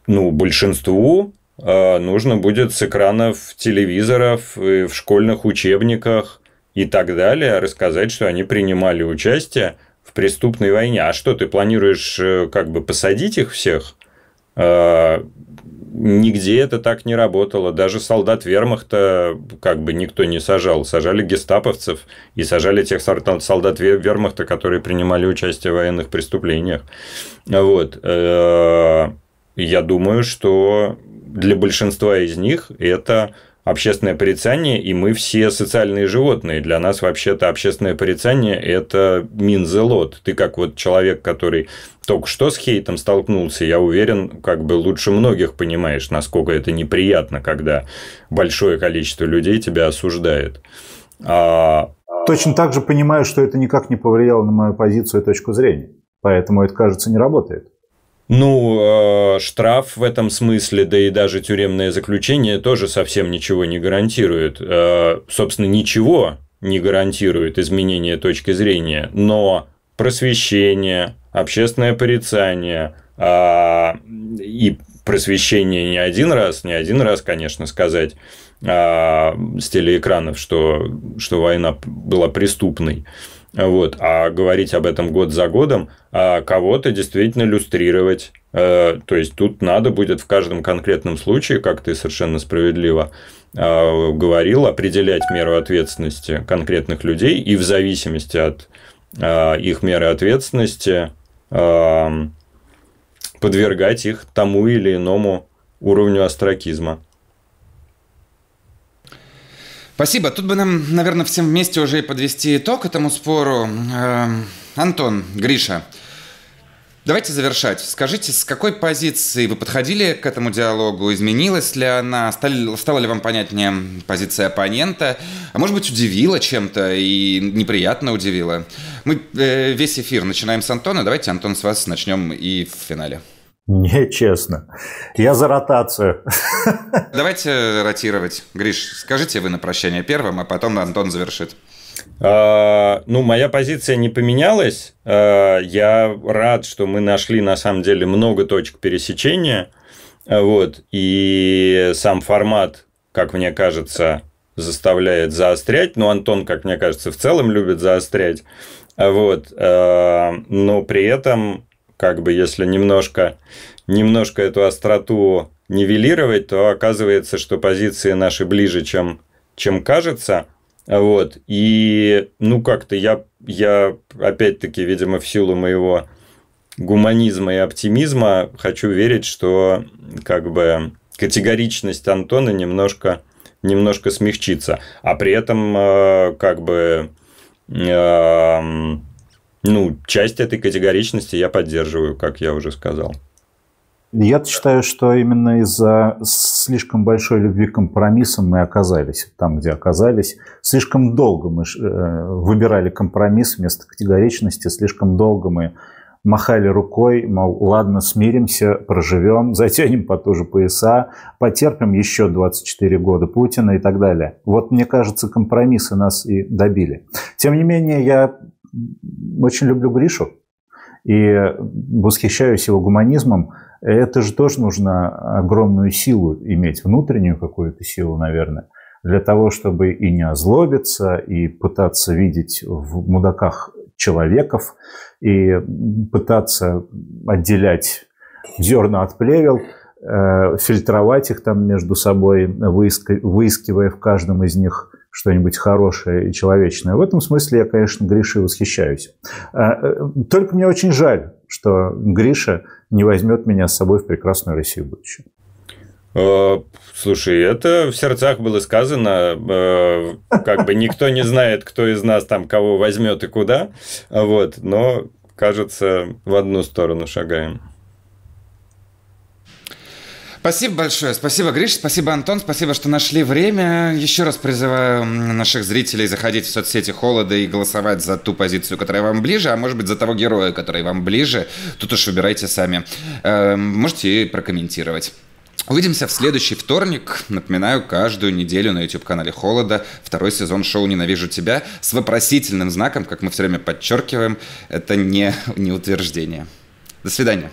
ну, большинству э, нужно будет с экранов телевизоров, и в школьных учебниках и так далее рассказать, что они принимали участие в преступной войне. А что, ты планируешь как бы посадить их всех? А, нигде это так не работало. Даже солдат вермахта как бы никто не сажал. Сажали гестаповцев и сажали тех солдат вермахта, которые принимали участие в военных преступлениях. Вот. Э, я думаю, что для большинства из них это общественное порицание, и мы все социальные животные. Для нас вообще-то общественное порицание – это минзелот. Ты как вот человек, который только что с хейтом столкнулся, я уверен, как бы лучше многих понимаешь, насколько это неприятно, когда большое количество людей тебя осуждает. А... Точно так же понимаю, что это никак не повлияло на мою позицию и точку зрения. Поэтому это, кажется, не работает. Ну, э, штраф в этом смысле, да и даже тюремное заключение тоже совсем ничего не гарантирует. Э, собственно, ничего не гарантирует изменение точки зрения, но просвещение, общественное порицание э, и просвещение не один раз, не один раз, конечно, сказать э, с телеэкранов, что, что война была преступной. Вот. А говорить об этом год за годом, а кого-то действительно иллюстрировать. Э, то есть тут надо будет в каждом конкретном случае, как ты совершенно справедливо э, говорил, определять меру ответственности конкретных людей и в зависимости от э, их меры ответственности подвергать их тому или иному уровню астракизма. Спасибо. Тут бы нам, наверное, всем вместе уже и подвести итог этому спору. Эм, Антон, Гриша, давайте завершать. Скажите, с какой позиции вы подходили к этому диалогу? Изменилась ли она? Стали, стала ли вам понятнее позиция оппонента? А может быть, удивила чем-то и неприятно удивила? Мы э, весь эфир начинаем с Антона. Давайте, Антон, с вас начнем и в финале. Нечестно. Я за ротацию. Давайте ротировать. Гриш, скажите вы на прощание первым, а потом Антон завершит. А, ну, моя позиция не поменялась. А, я рад, что мы нашли на самом деле много точек пересечения. А, вот. И сам формат, как мне кажется, заставляет заострять. Но ну, Антон, как мне кажется, в целом любит заострять. Вот. Но при этом как бы если немножко, немножко эту остроту нивелировать, то оказывается, что позиции наши ближе, чем, чем кажется. Вот. И, ну, как-то я, я опять-таки, видимо, в силу моего гуманизма и оптимизма хочу верить, что как бы категоричность Антона немножко, немножко смягчится. А при этом, э, как бы, эм, ну, часть этой категоричности я поддерживаю, как я уже сказал. Я считаю, что именно из-за слишком большой любви к компромиссам мы оказались там, где оказались. Слишком долго мы э, выбирали компромисс вместо категоричности, слишком долго мы махали рукой, мол, ладно, смиримся, проживем, затянем ту же пояса, потерпим еще 24 года Путина и так далее. Вот, мне кажется, компромиссы нас и добили. Тем не менее, я очень люблю Гришу и восхищаюсь его гуманизмом. Это же тоже нужно огромную силу иметь, внутреннюю какую-то силу, наверное, для того, чтобы и не озлобиться, и пытаться видеть в мудаках человеков, и пытаться отделять зерна от плевел – Э, фильтровать их там между собой, выискивая в каждом из них что-нибудь хорошее и человечное. В этом смысле я, конечно, Грише восхищаюсь. А, э, только мне очень жаль, что Гриша не возьмет меня с собой в прекрасную Россию будущего. Э, слушай, это в сердцах было сказано. Как бы никто не знает, кто из нас там кого возьмет и куда. А вот, но кажется, в одну сторону шагаем. Спасибо большое. Спасибо, Гриш. Спасибо, Антон. Спасибо, что нашли время. Еще раз призываю наших зрителей заходить в соцсети холода и голосовать за ту позицию, которая вам ближе, а может быть за того героя, который вам ближе. Тут уж выбирайте сами. Эм, можете и прокомментировать. Увидимся в следующий вторник. Напоминаю, каждую неделю на YouTube-канале «Холода» второй сезон шоу «Ненавижу тебя» с вопросительным знаком, как мы все время подчеркиваем. Это не, не утверждение. До свидания.